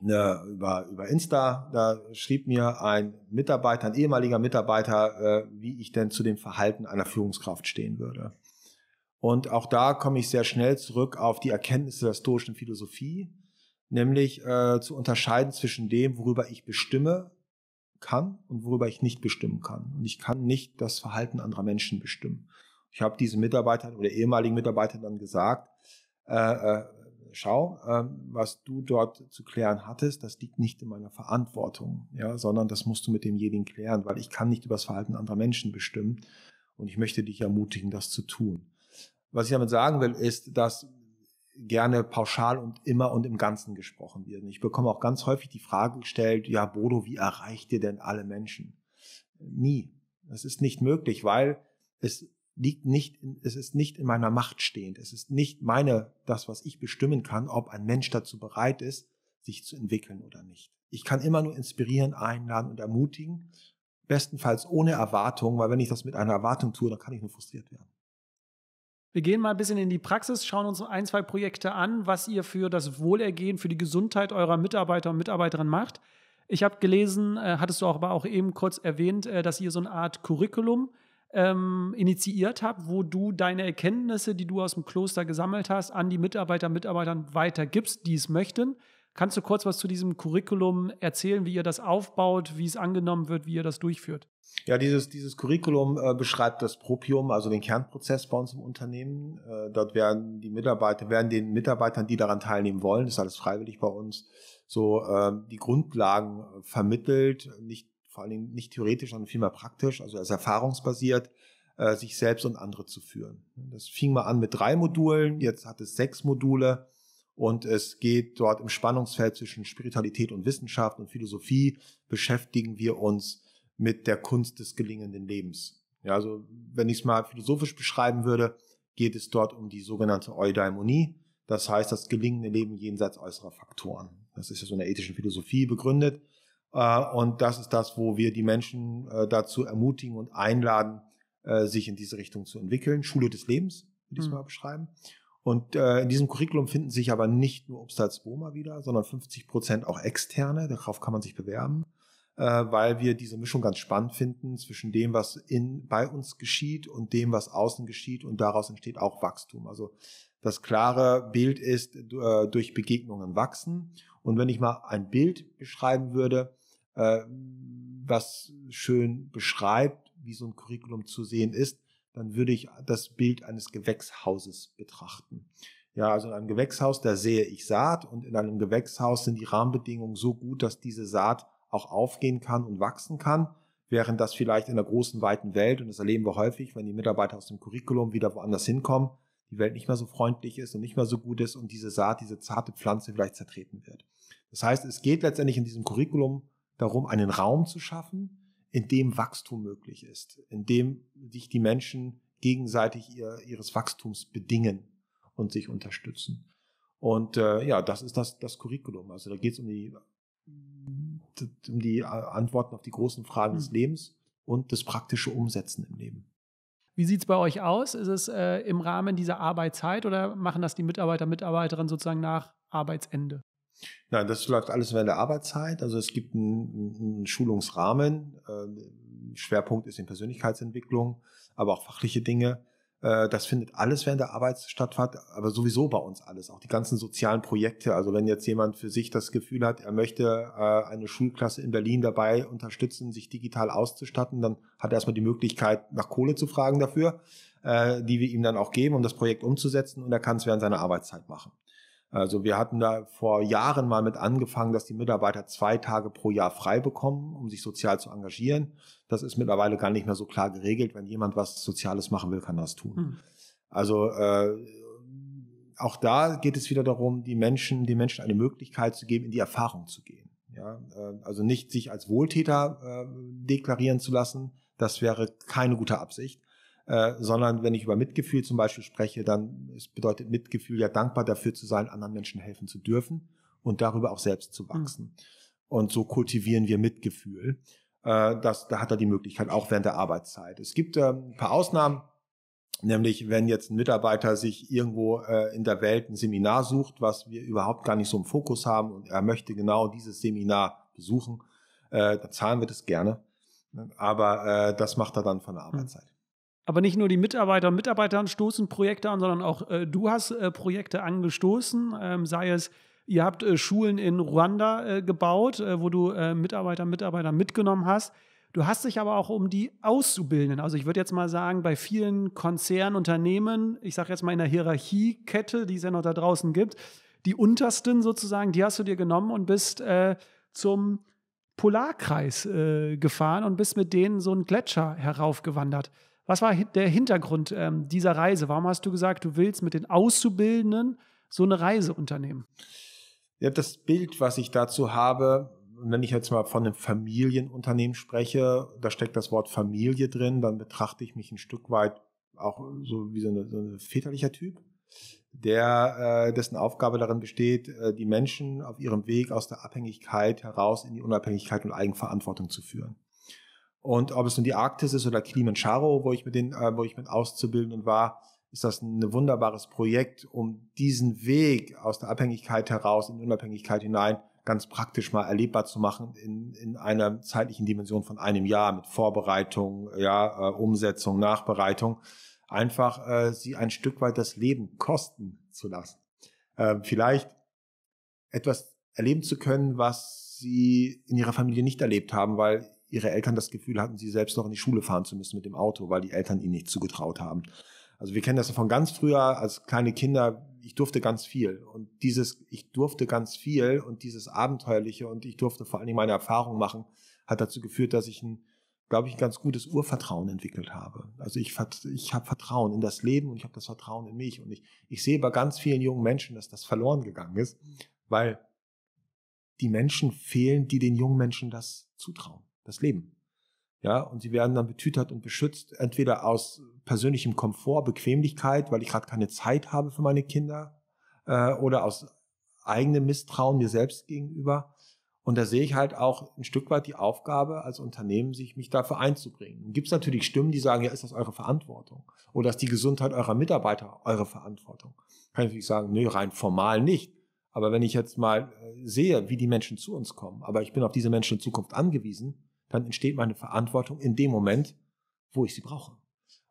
eine, über, über Insta, da schrieb mir ein Mitarbeiter, ein ehemaliger Mitarbeiter, äh, wie ich denn zu dem Verhalten einer Führungskraft stehen würde. Und auch da komme ich sehr schnell zurück auf die Erkenntnisse der stoischen Philosophie, nämlich äh, zu unterscheiden zwischen dem, worüber ich bestimme kann und worüber ich nicht bestimmen kann. Und ich kann nicht das Verhalten anderer Menschen bestimmen. Ich habe diesen Mitarbeitern oder ehemaligen Mitarbeitern dann gesagt, äh, äh schau, ähm, was du dort zu klären hattest, das liegt nicht in meiner Verantwortung, ja, sondern das musst du mit demjenigen klären, weil ich kann nicht über das Verhalten anderer Menschen bestimmen und ich möchte dich ermutigen, das zu tun. Was ich damit sagen will, ist, dass gerne pauschal und immer und im Ganzen gesprochen wird. Ich bekomme auch ganz häufig die Frage gestellt, ja, Bodo, wie erreicht ihr denn alle Menschen? Nie. Das ist nicht möglich, weil es liegt nicht, in, es ist nicht in meiner Macht stehend. Es ist nicht meine, das, was ich bestimmen kann, ob ein Mensch dazu bereit ist, sich zu entwickeln oder nicht. Ich kann immer nur inspirieren, einladen und ermutigen. Bestenfalls ohne Erwartung, weil wenn ich das mit einer Erwartung tue, dann kann ich nur frustriert werden. Wir gehen mal ein bisschen in die Praxis, schauen uns ein, zwei Projekte an, was ihr für das Wohlergehen, für die Gesundheit eurer Mitarbeiter und Mitarbeiterinnen macht. Ich habe gelesen, äh, hattest du auch, aber auch eben kurz erwähnt, äh, dass ihr so eine Art Curriculum äh, ähm, initiiert habe, wo du deine Erkenntnisse, die du aus dem Kloster gesammelt hast, an die Mitarbeiter, Mitarbeitern weitergibst, die es möchten. Kannst du kurz was zu diesem Curriculum erzählen, wie ihr das aufbaut, wie es angenommen wird, wie ihr das durchführt? Ja, dieses, dieses Curriculum äh, beschreibt das Propium, also den Kernprozess bei uns im Unternehmen. Äh, dort werden die Mitarbeiter, werden den Mitarbeitern, die daran teilnehmen wollen, das ist alles freiwillig bei uns, so äh, die Grundlagen äh, vermittelt, nicht vor allen Dingen nicht theoretisch, sondern vielmehr praktisch, also als erfahrungsbasiert, äh, sich selbst und andere zu führen. Das fing mal an mit drei Modulen, jetzt hat es sechs Module und es geht dort im Spannungsfeld zwischen Spiritualität und Wissenschaft und Philosophie beschäftigen wir uns mit der Kunst des gelingenden Lebens. Ja, also wenn ich es mal philosophisch beschreiben würde, geht es dort um die sogenannte Eudaimonie, das heißt das gelingende Leben jenseits äußerer Faktoren. Das ist ja so in der ethischen Philosophie begründet. Äh, und das ist das, wo wir die Menschen äh, dazu ermutigen und einladen, äh, sich in diese Richtung zu entwickeln. Schule des Lebens, würde ich es hm. mal beschreiben. Und in diesem Curriculum finden sich aber nicht nur Obstalz Boma wieder, sondern 50 Prozent auch externe. Darauf kann man sich bewerben, weil wir diese Mischung ganz spannend finden zwischen dem, was in, bei uns geschieht und dem, was außen geschieht. Und daraus entsteht auch Wachstum. Also das klare Bild ist, durch Begegnungen wachsen. Und wenn ich mal ein Bild beschreiben würde, äh, was schön beschreibt, wie so ein Curriculum zu sehen ist, dann würde ich das Bild eines Gewächshauses betrachten. Ja, also in einem Gewächshaus, da sehe ich Saat und in einem Gewächshaus sind die Rahmenbedingungen so gut, dass diese Saat auch aufgehen kann und wachsen kann, während das vielleicht in der großen, weiten Welt, und das erleben wir häufig, wenn die Mitarbeiter aus dem Curriculum wieder woanders hinkommen, die Welt nicht mehr so freundlich ist und nicht mehr so gut ist und diese Saat, diese zarte Pflanze vielleicht zertreten wird. Das heißt, es geht letztendlich in diesem Curriculum darum, einen Raum zu schaffen, in dem Wachstum möglich ist, in dem sich die Menschen gegenseitig ihr, ihres Wachstums bedingen und sich unterstützen. Und äh, ja, das ist das, das Curriculum. Also da geht es um die, um die äh, Antworten auf die großen Fragen mhm. des hm. Lebens und das praktische Umsetzen im Leben. Wie sieht es bei euch aus? Ist es äh, im Rahmen dieser Arbeitszeit oder machen das die Mitarbeiter, Mitarbeiterinnen sozusagen nach Arbeitsende? Nein, das läuft alles während der Arbeitszeit. Also es gibt einen, einen Schulungsrahmen. Äh, Schwerpunkt ist in Persönlichkeitsentwicklung, aber auch fachliche Dinge. Äh, das findet alles während der Arbeit statt, aber sowieso bei uns alles, auch die ganzen sozialen Projekte. Also wenn jetzt jemand für sich das Gefühl hat, er möchte äh, eine Schulklasse in Berlin dabei unterstützen, sich digital auszustatten, dann hat er erstmal die Möglichkeit, nach Kohle zu fragen dafür, die wir ihm dann auch geben, um das Projekt umzusetzen und er kann es während seiner Arbeitszeit machen. Also wir hatten da vor Jahren mal mit angefangen, dass die Mitarbeiter zwei Tage pro Jahr frei bekommen, um sich sozial zu engagieren. Das ist mittlerweile gar nicht mehr so klar geregelt. Wenn jemand was Soziales machen will, kann das tun. Mhm. Also äh, auch da geht es wieder darum, die Menschen, den Menschen eine Möglichkeit zu geben, in die Erfahrung zu gehen. Ja, äh, also nicht sich als Wohltäter äh, deklarieren zu lassen, das wäre keine gute Absicht, äh, sondern wenn ich über Mitgefühl zum Beispiel spreche, dann es bedeutet Mitgefühl ja dankbar dafür zu sein, anderen Menschen helfen zu dürfen und darüber auch selbst zu wachsen. Mhm. Und so kultivieren wir Mitgefühl. Äh, das, da hat er die Möglichkeit, auch während der Arbeitszeit. Es gibt äh, ein paar Ausnahmen, nämlich wenn jetzt ein Mitarbeiter sich irgendwo äh, in der Welt ein Seminar sucht, was wir überhaupt gar nicht so im Fokus haben und er möchte genau dieses Seminar besuchen, äh, dann zahlen wir das gerne. Aber äh, das macht er dann von der hm. Arbeitszeit. Aber nicht nur die Mitarbeiter und Mitarbeiter stoßen Projekte an, sondern auch äh, du hast äh, Projekte angestoßen, ähm, sei es, ihr habt äh, Schulen in Ruanda äh, gebaut, äh, wo du äh, Mitarbeiter und Mitarbeiter mitgenommen hast. Du hast dich aber auch um die Auszubildenden. Also ich würde jetzt mal sagen, bei vielen Konzernen, Unternehmen, ich sage jetzt mal in der Hierarchiekette, die es ja noch da draußen gibt, die untersten sozusagen, die hast du dir genommen und bist zum Polarkreis gefahren und bist mit denen so einen Gletscher heraufgewandert. Was war der Hintergrund ähm, dieser Reise? Warum hast du gesagt, du willst mit den Auszubildenden so eine Reise unternehmen? Ja, das Bild, was ich dazu habe, wenn ich jetzt mal von einem Familienunternehmen spreche, da steckt das Wort Familie drin, dann betrachte ich mich ein Stück weit auch so wie so, eine, so ein väterlicher Typ, der äh, dessen Aufgabe darin besteht, äh, die Menschen auf ihrem Weg aus der Abhängigkeit heraus in die Unabhängigkeit und Eigenverantwortung zu führen. Und ob es nun die Arktis ist oder Kilimanjaro, wo ich mit den, äh, wo ich mit Auszubildenden war, ist das ein wunderbares Projekt, um diesen Weg aus der Abhängigkeit heraus in die Unabhängigkeit hinein ganz praktisch mal erlebbar zu machen in, in einer zeitlichen Dimension von einem Jahr mit Vorbereitung, ja, äh, Umsetzung, Nachbereitung, einfach äh, sie ein Stück weit das Leben kosten zu lassen. Äh, vielleicht etwas erleben zu können, was sie in ihrer Familie nicht erlebt haben, weil ihre Eltern das Gefühl hatten, sie selbst noch in die Schule fahren zu müssen mit dem Auto, weil die Eltern ihnen nicht zugetraut haben. Also wir kennen das von ganz früher als kleine Kinder. Ich durfte ganz viel und dieses ich durfte ganz viel und dieses abenteuerliche und ich durfte vor allen Dingen meine Erfahrung machen, hat dazu geführt, dass ich ein glaube ich ein ganz gutes Urvertrauen entwickelt habe. Also ich ich habe Vertrauen in das Leben und ich habe das Vertrauen in mich und ich ich sehe bei ganz vielen jungen Menschen, dass das verloren gegangen ist, weil die Menschen fehlen, die den jungen Menschen das zutrauen das Leben. Ja, und sie werden dann betütert und beschützt, entweder aus persönlichem Komfort, Bequemlichkeit, weil ich gerade keine Zeit habe für meine Kinder, äh, oder aus eigenem Misstrauen mir selbst gegenüber. Und da sehe ich halt auch ein Stück weit die Aufgabe als Unternehmen, sich mich dafür einzubringen. Gibt es natürlich Stimmen, die sagen, ja, ist das eure Verantwortung? Oder ist die Gesundheit eurer Mitarbeiter eure Verantwortung? Kann ich natürlich sagen, nö, rein formal nicht. Aber wenn ich jetzt mal äh, sehe, wie die Menschen zu uns kommen, aber ich bin auf diese Menschen in Zukunft angewiesen, dann entsteht meine Verantwortung in dem Moment, wo ich sie brauche.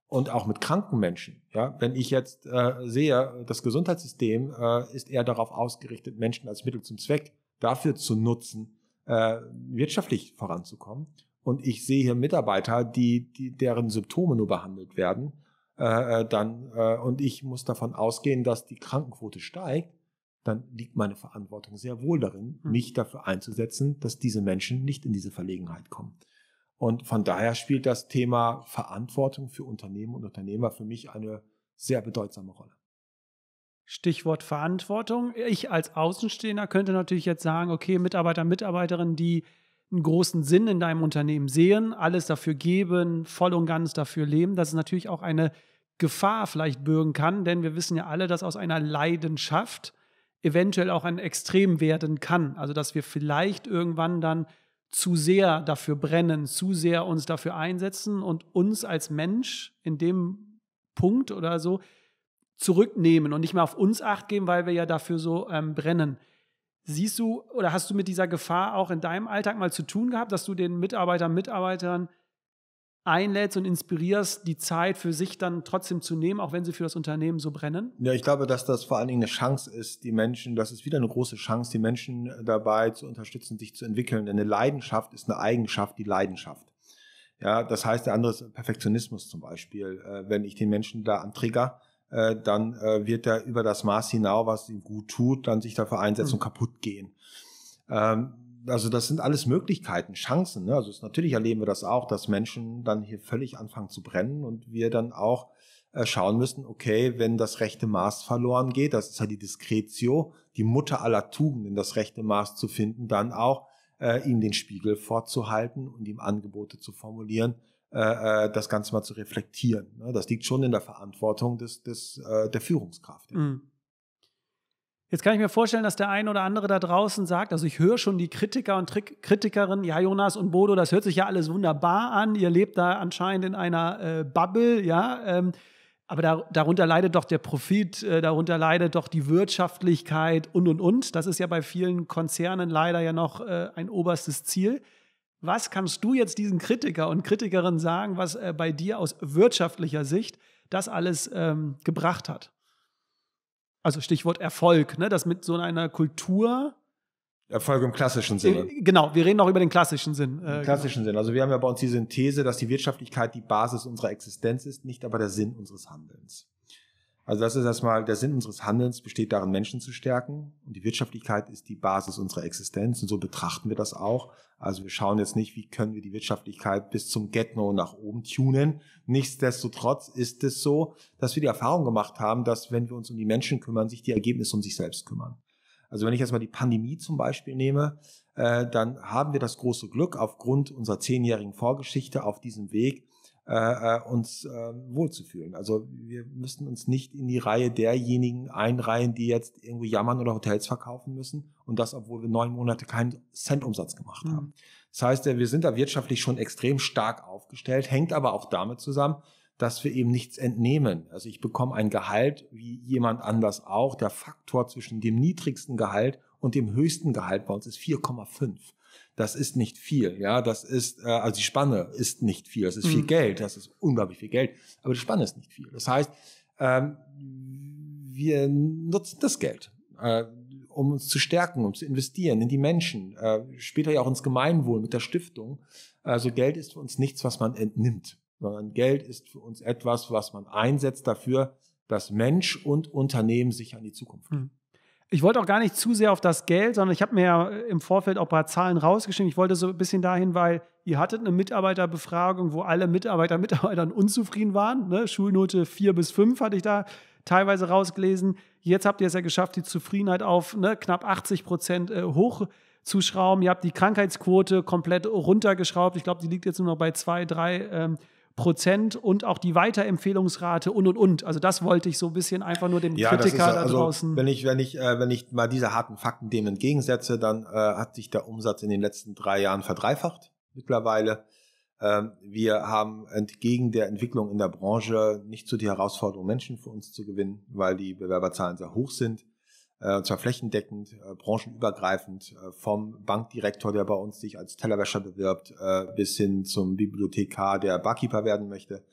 Und auch mit kranken Menschen. Ja, wenn ich jetzt äh, sehe, das Gesundheitssystem äh, ist eher darauf ausgerichtet, Menschen als Mittel zum Zweck dafür zu nutzen, äh, wirtschaftlich voranzukommen. Und ich sehe hier Mitarbeiter, die, die deren Symptome nur behandelt werden, äh, äh dann äh, und ich muss davon ausgehen, dass die Krankenquote steigt, dann liegt meine Verantwortung sehr wohl darin, hm. mich dafür einzusetzen, dass diese Menschen nicht in diese Verlegenheit kommen. Und von daher spielt das Thema Verantwortung für Unternehmen und Unternehmer für mich eine sehr bedeutsame Rolle. Stichwort Verantwortung. Ich als Außenstehender könnte natürlich jetzt sagen, okay, Mitarbeiter, Mitarbeiterinnen, die einen großen Sinn in deinem Unternehmen sehen, alles dafür geben, voll und ganz dafür leben, dass es natürlich auch eine Gefahr vielleicht bürgen kann, denn wir wissen ja alle, dass aus einer Leidenschaft eventuell auch ein Extrem werden kann. Also dass wir vielleicht irgendwann dann zu sehr dafür brennen, zu sehr uns dafür einsetzen und uns als Mensch in dem Punkt oder so zurücknehmen und nicht mehr auf uns acht geben, weil wir ja dafür so ähm, brennen. Siehst du oder hast du mit dieser Gefahr auch in deinem Alltag mal zu tun gehabt, dass du den Mitarbeitern, Mitarbeitern einlädst und inspirierst, die Zeit für sich dann trotzdem zu nehmen, auch wenn sie für das Unternehmen so brennen? Ja, ich glaube, dass das vor allen Dingen eine Chance ist, die Menschen, das ist wieder eine große Chance, die Menschen äh, dabei zu unterstützen, sich zu entwickeln. Denn eine Leidenschaft ist eine Eigenschaft, die Leidenschaft. Ja, das heißt, der andere ist Perfektionismus zum Beispiel. Äh, wenn ich den Menschen da antrigger, äh, dann wird er über das Maß hinaus, was ihm gut tut, dann sich dafür einsetzen mhm. und kaputt gehen. Ähm, also das sind alles Möglichkeiten, Chancen. Ne? Also es, natürlich erleben wir das auch, dass Menschen dann hier völlig anfangen zu brennen und wir dann auch äh, schauen müssen, okay, wenn das rechte Maß verloren geht, das ist ja die Diskretio, die Mutter aller Tugenden, das rechte Maß zu finden, dann auch äh, ihm den Spiegel vorzuhalten und ihm Angebote zu formulieren, äh, äh, das Ganze mal zu reflektieren. Ne? Das liegt schon in der Verantwortung des, des, äh, der Führungskraft. Mhm. Jetzt kann ich mir vorstellen, dass der eine oder andere da draußen sagt, also ich höre schon die Kritiker und Trick Kritikerinnen, ja Jonas und Bodo, das hört sich ja alles wunderbar an, ihr lebt da anscheinend in einer äh, Bubble, ja. Ähm, aber da, darunter leidet doch der Profit, äh, darunter leidet doch die Wirtschaftlichkeit und, und, und. Das ist ja bei vielen Konzernen leider ja noch äh, ein oberstes Ziel. Was kannst du jetzt diesen Kritiker und Kritikerinnen sagen, was äh, bei dir aus wirtschaftlicher Sicht das alles ähm, gebracht hat? Also Stichwort Erfolg, ne? Das mit so einer Kultur Erfolg im klassischen Sinne. Äh, genau, wir reden auch über den klassischen Sinn. Äh, Im genau. klassischen genau. Sinn. Also wir haben ja bei uns die Synthese, dass die Wirtschaftlichkeit die Basis unserer Existenz ist, nicht aber der Sinn unseres Handelns. Also das ist erstmal, der Sinn unseres Handelns besteht darin, Menschen zu stärken. Und die Wirtschaftlichkeit ist die Basis unserer Existenz. Und so betrachten wir das auch. Also wir schauen jetzt nicht, wie können wir die Wirtschaftlichkeit bis zum Get-No nach oben tunen. Nichtsdestotrotz ist es so, dass wir die Erfahrung gemacht haben, dass wenn wir uns um die Menschen kümmern, sich die Ergebnisse um sich selbst kümmern. Also wenn ich erstmal die Pandemie zum Beispiel nehme, äh, dann haben wir das große Glück, aufgrund unserer zehnjährigen Vorgeschichte auf diesem Weg äh, äh, uns äh, wohlzufühlen. Also wir müssen uns nicht in die Reihe derjenigen einreihen, die jetzt irgendwie jammern oder Hotels verkaufen müssen und das, obwohl wir neun Monate keinen Centumsatz Umsatz gemacht mhm. haben. Das heißt, äh, wir sind da wirtschaftlich schon extrem stark aufgestellt, hängt aber auch damit zusammen, dass wir eben nichts entnehmen. Also ich bekomme ein Gehalt wie jemand anders auch. Der Faktor zwischen dem niedrigsten Gehalt und dem höchsten Gehalt bei uns ist 4,5 das ist nicht viel. Ja, das ist, äh, also die Spanne ist nicht viel. Das ist viel mhm. Geld. Das ist unglaublich viel Geld. Aber die Spanne ist nicht viel. Das heißt, ähm, wir nutzen das Geld, äh, um uns zu stärken, um zu investieren in die Menschen, äh, später ja auch ins Gemeinwohl mit der Stiftung. Also Geld ist für uns nichts, was man entnimmt, sondern Geld ist für uns etwas, was man einsetzt dafür, dass Mensch und Unternehmen sich an die Zukunft. Mhm ich wollte auch gar nicht zu sehr auf das Geld, sondern ich habe mir ja im Vorfeld auch ein paar Zahlen rausgeschrieben. Ich wollte so ein bisschen dahin, weil ihr hattet eine Mitarbeiterbefragung, wo alle Mitarbeiter, Mitarbeitern unzufrieden waren. Ne? Schulnote 4 bis 5 hatte ich da teilweise rausgelesen. Jetzt habt ihr es ja geschafft, die Zufriedenheit auf ne, knapp 80 Prozent äh, hochzuschrauben. Ihr habt die Krankheitsquote komplett runtergeschraubt. Ich glaube, die liegt jetzt nur noch bei 2, 3 Prozent und auch die Weiterempfehlungsrate und und und. Also das wollte ich so ein bisschen einfach nur dem ja, Kritiker ist, da also, draußen. Wenn ich, wenn ich, äh, wenn ich mal diese harten Fakten dem entgegensetze, dann äh, hat sich der Umsatz in den letzten drei Jahren verdreifacht mittlerweile. Ähm, wir haben entgegen der Entwicklung in der Branche nicht so die Herausforderung, Menschen für uns zu gewinnen, weil die Bewerberzahlen sehr hoch sind. Äh, und zwar flächendeckend, äh, branchenübergreifend, äh, vom Bankdirektor, der bei uns sich als Tellerwäscher bewirbt, bis hin zum Bibliothekar, der Barkeeper werden möchte.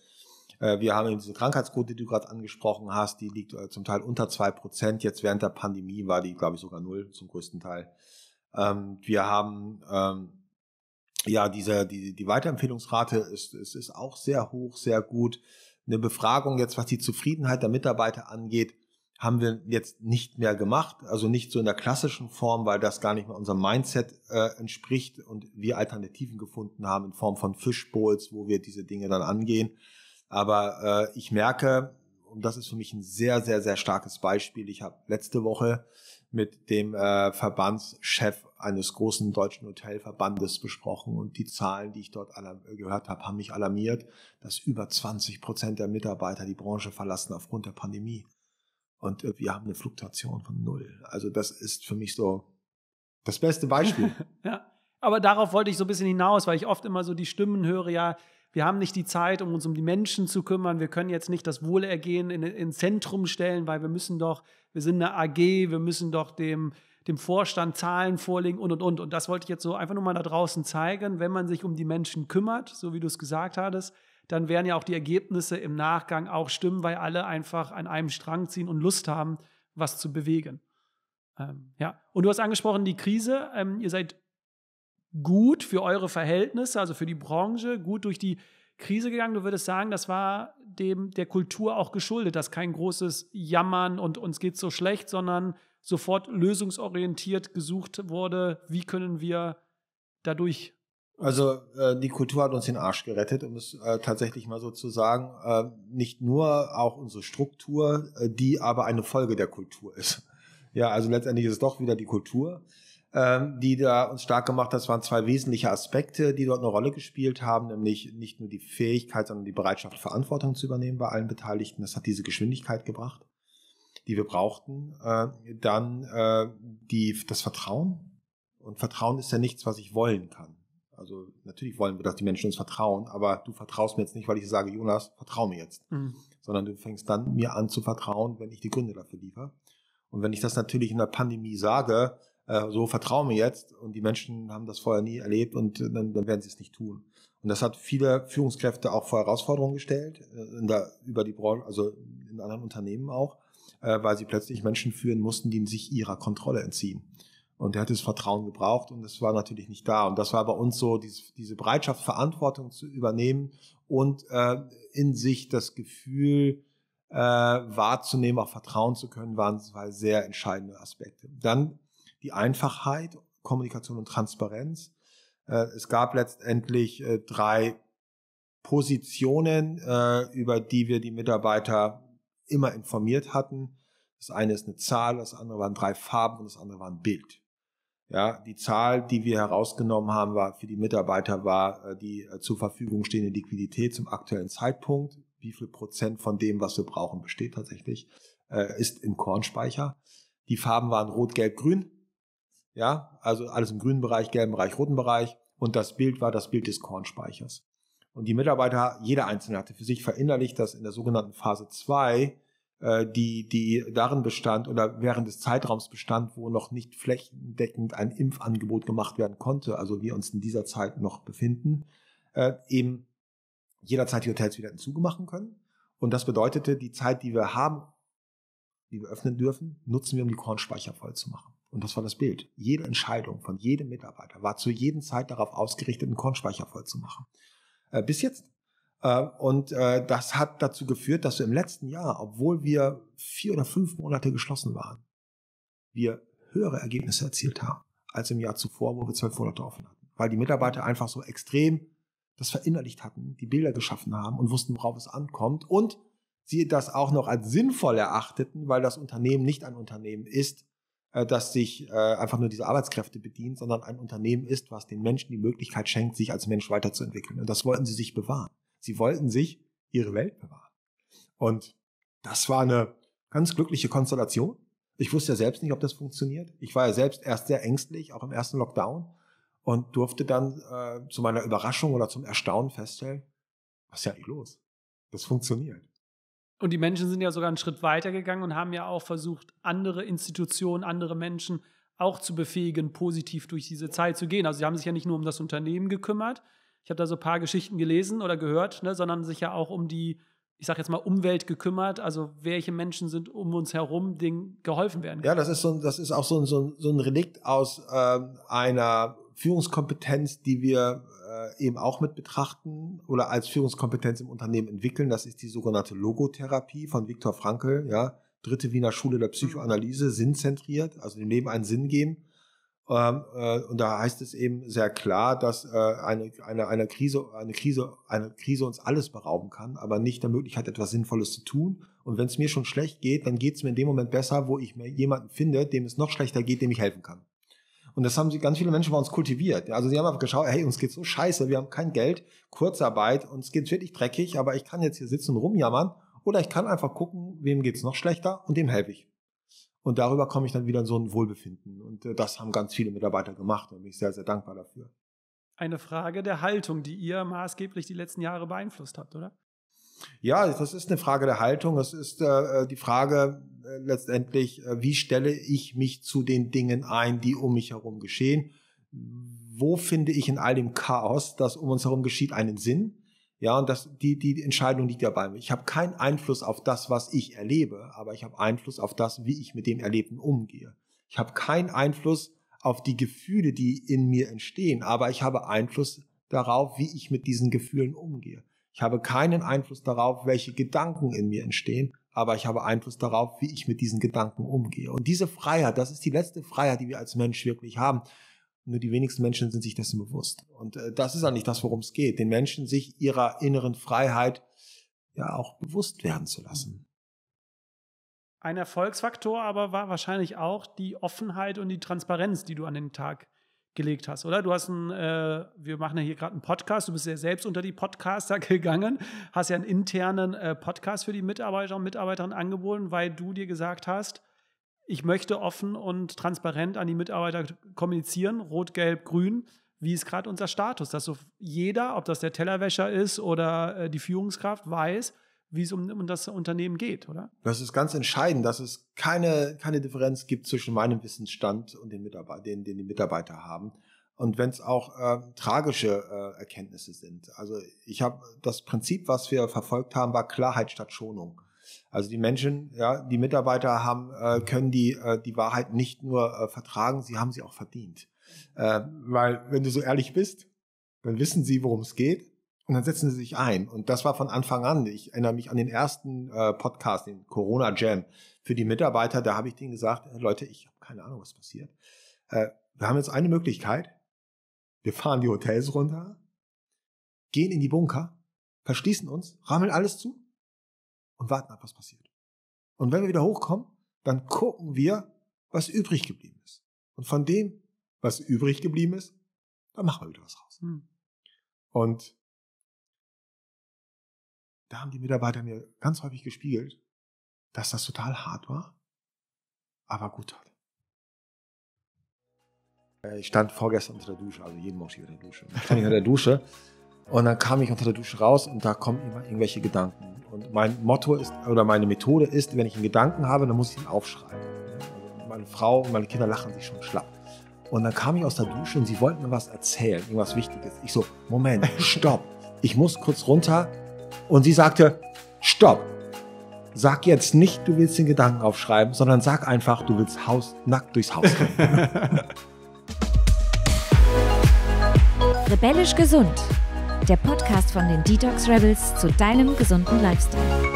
Wir haben eben diese Krankheitsquote, die du gerade angesprochen hast, die liegt zum Teil unter 2%. Jetzt während der Pandemie war die, glaube ich, sogar null zum größten Teil. Ähm, wir haben ähm, ja diese, die, die Weiterempfehlungsrate ist, ist, ist auch sehr hoch, sehr gut. Eine Befragung jetzt, was die Zufriedenheit der Mitarbeiter angeht, haben wir jetzt nicht mehr gemacht, also nicht so in der klassischen Form, weil das gar nicht mehr unserem Mindset äh, entspricht und wir Alternativen gefunden haben in Form von Fishbowls, wo wir diese Dinge dann angehen. Aber äh, ich merke, und das ist für mich ein sehr, sehr, sehr starkes Beispiel, ich habe letzte Woche mit dem äh, Verbandschef eines großen deutschen Hotelverbandes besprochen und die Zahlen, die ich dort gehört habe, haben mich alarmiert, dass über 20 Prozent der Mitarbeiter die Branche verlassen aufgrund der Pandemie. Und äh, wir haben eine Fluktuation von null. Also das ist für mich so das beste Beispiel. ja. Aber darauf wollte ich so ein bisschen hinaus, weil ich oft immer so die Stimmen höre, ja, wir haben nicht die Zeit, um uns um die Menschen zu kümmern. Wir können jetzt nicht das Wohlergehen ins in Zentrum stellen, weil wir müssen doch, wir sind eine AG, wir müssen doch dem, dem Vorstand Zahlen vorlegen und, und, und. Und das wollte ich jetzt so einfach nur mal da draußen zeigen, wenn man sich um die Menschen kümmert, so wie du es gesagt hattest, dann werden ja auch die Ergebnisse im Nachgang auch stimmen, weil alle einfach an einem Strang ziehen und Lust haben, was zu bewegen. Ähm, ja, und du hast angesprochen die Krise. Ähm, ihr seid gut für eure Verhältnisse, also für die Branche, gut durch die Krise gegangen. Du würdest sagen, das war dem der Kultur auch geschuldet, dass kein großes Jammern und uns geht's so schlecht, sondern sofort lösungsorientiert gesucht wurde, wie können wir dadurch also äh, die Kultur hat uns den Arsch gerettet, um es äh, tatsächlich mal so zu sagen. Äh, nicht nur auch unsere Struktur, äh, die aber eine Folge der Kultur ist. Ja, also letztendlich ist es doch wieder die Kultur, ähm, die da uns stark gemacht hat. Es waren zwei wesentliche Aspekte, die dort eine Rolle gespielt haben, nämlich nicht nur die Fähigkeit, sondern die Bereitschaft, Verantwortung zu übernehmen bei allen Beteiligten. Das hat diese Geschwindigkeit gebracht, die wir brauchten. Äh, dann äh, die, das Vertrauen. Und Vertrauen ist ja nichts, was ich wollen kann. Also natürlich wollen wir, dass die Menschen uns vertrauen, aber du vertraust mir jetzt nicht, weil ich sage, Jonas, vertrau mir jetzt. Mhm. Sondern du fängst dann mir an zu vertrauen, wenn ich die Gründe dafür liefere. Und wenn ich das natürlich in der Pandemie sage, äh, so vertraue mir jetzt, und die Menschen haben das vorher nie erlebt und äh, dann, dann werden sie es nicht tun. Und das hat viele Führungskräfte auch vor Herausforderungen gestellt, äh, in der, über die Branche, also in anderen Unternehmen auch, äh, weil sie plötzlich Menschen führen mussten, die sich ihrer Kontrolle entziehen. Und er hat das Vertrauen gebraucht und es war natürlich nicht da. Und das war bei uns so, diese, Bereitschaft, Verantwortung zu übernehmen und äh, in sich das Gefühl äh, wahrzunehmen, auch vertrauen zu können, waren zwei sehr entscheidende Aspekte. Dann die Einfachheit, Kommunikation und Transparenz. Äh, es gab letztendlich äh, drei Positionen, äh, über die wir die Mitarbeiter immer informiert hatten. Das eine ist eine Zahl, das andere waren drei Farben und das andere war ein Bild. Ja, die Zahl, die wir herausgenommen haben, war für die Mitarbeiter war äh, die äh, zur Verfügung stehende Liquidität zum aktuellen Zeitpunkt. Wie viel Prozent von dem, was wir brauchen, besteht tatsächlich, äh, ist im Kornspeicher. Die Farben waren rot, gelb, grün. Ja, also alles im grünen Bereich, gelben Bereich, roten Bereich. Und das Bild war das Bild des Kornspeichers. Und die Mitarbeiter, jeder Einzelne hatte für sich verinnerlicht, dass in der sogenannten Phase 2 äh, die, die darin bestand oder während des Zeitraums bestand, wo noch nicht flächendeckend ein Impfangebot gemacht werden konnte, also wir uns in dieser Zeit noch befinden, äh, eben jederzeit die Hotels wieder hinzumachen können. Und das bedeutete, die Zeit, die wir haben, die wir öffnen dürfen, nutzen wir, um die Kornspeicher voll zu machen. Und das war das Bild. Jede Entscheidung von jedem Mitarbeiter war zu jedem Zeit darauf ausgerichtet, einen Kornspeicher voll zu machen. Äh, bis jetzt. Ähm, und äh, das hat dazu geführt, dass wir im letzten Jahr, obwohl wir vier oder fünf Monate geschlossen waren, wir höhere Ergebnisse erzielt haben als im Jahr zuvor, wo wir zwölf Monate offen hatten. Weil die Mitarbeiter einfach so extrem das verinnerlicht hatten, die Bilder geschaffen haben und wussten, worauf es ankommt und sie das auch noch als sinnvoll erachteten, weil das Unternehmen nicht ein Unternehmen ist, äh, das sich äh, einfach nur diese Arbeitskräfte bedient, sondern ein Unternehmen ist, was den Menschen die Möglichkeit schenkt, sich als Mensch weiterzuentwickeln. Und das wollten sie sich bewahren. Sie wollten sich ihre Welt bewahren. Und das war eine ganz glückliche Konstellation. Ich wusste ja selbst nicht, ob das funktioniert. Ich war ja selbst erst sehr ängstlich, auch im ersten Lockdown, und durfte dann äh, zu meiner Überraschung oder zum Erstaunen feststellen, was ist ja eigentlich los? Das funktioniert. Und die Menschen sind ja sogar einen Schritt weiter gegangen und haben ja auch versucht, andere Institutionen, andere Menschen auch zu befähigen, positiv durch diese Zeit zu gehen. Also sie haben sich ja nicht nur um das Unternehmen gekümmert, ich habe da so ein paar Geschichten gelesen oder gehört, ne, sondern sich ja auch um die, ich sage jetzt mal, Umwelt gekümmert, also welche Menschen sind um uns herum, denen geholfen werden kann. Ja, das ist, so, das ist auch so, so, so ein Relikt aus äh, einer Führungskompetenz, die wir äh, eben auch mit betrachten oder als Führungskompetenz im Unternehmen entwickeln. Das ist die sogenannte Logotherapie von Viktor Frankl, ja. Dritte Wiener Schule der mhm. Psychoanalyse, mhm. sinnzentriert, also dem Leben einen Sinn geben. Ähm, äh, und da heißt es eben sehr klar, dass äh, eine, eine, eine, Krise, eine, Krise, eine Krise uns alles berauben kann, aber nicht der Möglichkeit, etwas Sinnvolles zu tun. Und wenn es mir schon schlecht geht, dann geht es mir in dem Moment besser, wo ich mir jemanden finde, dem es noch schlechter geht, dem ich helfen kann. Und das haben sie ganz viele Menschen bei uns kultiviert. Also sie haben einfach geschaut, hey, uns geht so scheiße, wir haben kein Geld, Kurzarbeit, uns geht's wirklich dreckig, aber ich kann jetzt hier sitzen und rumjammern oder ich kann einfach gucken, wem geht es noch schlechter und dem helfe ich. Und darüber komme ich dann wieder in so ein Wohlbefinden. Und äh, das haben ganz viele Mitarbeiter gemacht und bin ich sehr, sehr dankbar dafür. Eine Frage der Haltung, die ihr maßgeblich die letzten Jahre beeinflusst habt, oder? Ja, das ist eine Frage der Haltung. Es ist äh, äh, die Frage äh, letztendlich, äh, wie stelle ich mich zu den Dingen ein, die um mich herum geschehen? Wo finde ich in all dem Chaos, das um uns herum geschieht, einen Sinn? Ja, und das, die, die Entscheidung liegt ja bei mir. Ich habe keinen Einfluss auf das, was ich erlebe, aber ich habe Einfluss auf das, wie ich mit dem Erlebten umgehe. Ich habe keinen Einfluss auf die Gefühle, die in mir entstehen, aber ich habe Einfluss darauf, wie ich mit diesen Gefühlen umgehe. Ich habe keinen Einfluss darauf, welche Gedanken in mir entstehen, aber ich habe Einfluss darauf, wie ich mit diesen Gedanken umgehe. Und diese Freiheit, das ist die letzte Freiheit, die wir als Mensch wirklich haben. Nur die wenigsten Menschen sind sich dessen bewusst. Und äh, das ist eigentlich das, worum es geht, den Menschen sich ihrer inneren Freiheit ja auch bewusst werden zu lassen. Ein Erfolgsfaktor aber war wahrscheinlich auch die Offenheit und die Transparenz, die du an den Tag gelegt hast, oder? Du hast einen, äh, wir machen ja hier gerade einen Podcast, du bist ja selbst unter die Podcaster gegangen, hast ja einen internen äh, Podcast für die Mitarbeiter und Mitarbeiterinnen angeboten, weil du dir gesagt hast, ich möchte offen und transparent an die Mitarbeiter kommunizieren, rot, gelb, grün. Wie ist gerade unser Status? Dass so jeder, ob das der Tellerwäscher ist oder äh, die Führungskraft, weiß, wie es um, um das Unternehmen geht, oder? Das ist ganz entscheidend, dass es keine, keine Differenz gibt zwischen meinem Wissensstand und den, Mitarbeiter, den, den die Mitarbeiter haben. Und wenn es auch äh, tragische äh, Erkenntnisse sind. Also ich habe das Prinzip, was wir verfolgt haben, war Klarheit statt Schonung. Also die Menschen, ja, die Mitarbeiter haben, äh, können die, äh, die Wahrheit nicht nur äh, vertragen, sie haben sie auch verdient. Äh, weil wenn du so ehrlich bist, dann wissen sie, worum es geht. Und dann setzen sie sich ein. Und das war von Anfang an. Ich erinnere mich an den ersten äh, Podcast, den Corona Jam für die Mitarbeiter. Da habe ich denen gesagt, hey, Leute, ich habe keine Ahnung, was passiert. Äh, wir haben jetzt eine Möglichkeit. Wir fahren die Hotels runter, gehen in die Bunker, verschließen uns, rammeln alles zu und warten ab, was passiert. Und wenn wir wieder hochkommen, dann gucken wir, was übrig geblieben ist. Und von dem, was übrig geblieben ist, dann machen wir wieder was raus. Mhm. Und da haben die Mitarbeiter mir ganz häufig gespiegelt, dass das total hart war, aber gut tat. Ich stand vorgestern unter der Dusche, also jeden Morgen unter der Dusche. Ich stand unter der Dusche und dann kam ich unter der Dusche raus und da kommen immer irgendwelche Gedanken. Und mein Motto ist, oder meine Methode ist, wenn ich einen Gedanken habe, dann muss ich ihn aufschreiben. Also meine Frau und meine Kinder lachen sich schon schlapp. Und dann kam ich aus der Dusche und sie wollten mir was erzählen, irgendwas Wichtiges. Ich so, Moment, stopp. Ich muss kurz runter. Und sie sagte, stopp. Sag jetzt nicht, du willst den Gedanken aufschreiben, sondern sag einfach, du willst Haus, nackt durchs Haus gehen. Rebellisch gesund der Podcast von den Detox Rebels zu deinem gesunden Lifestyle.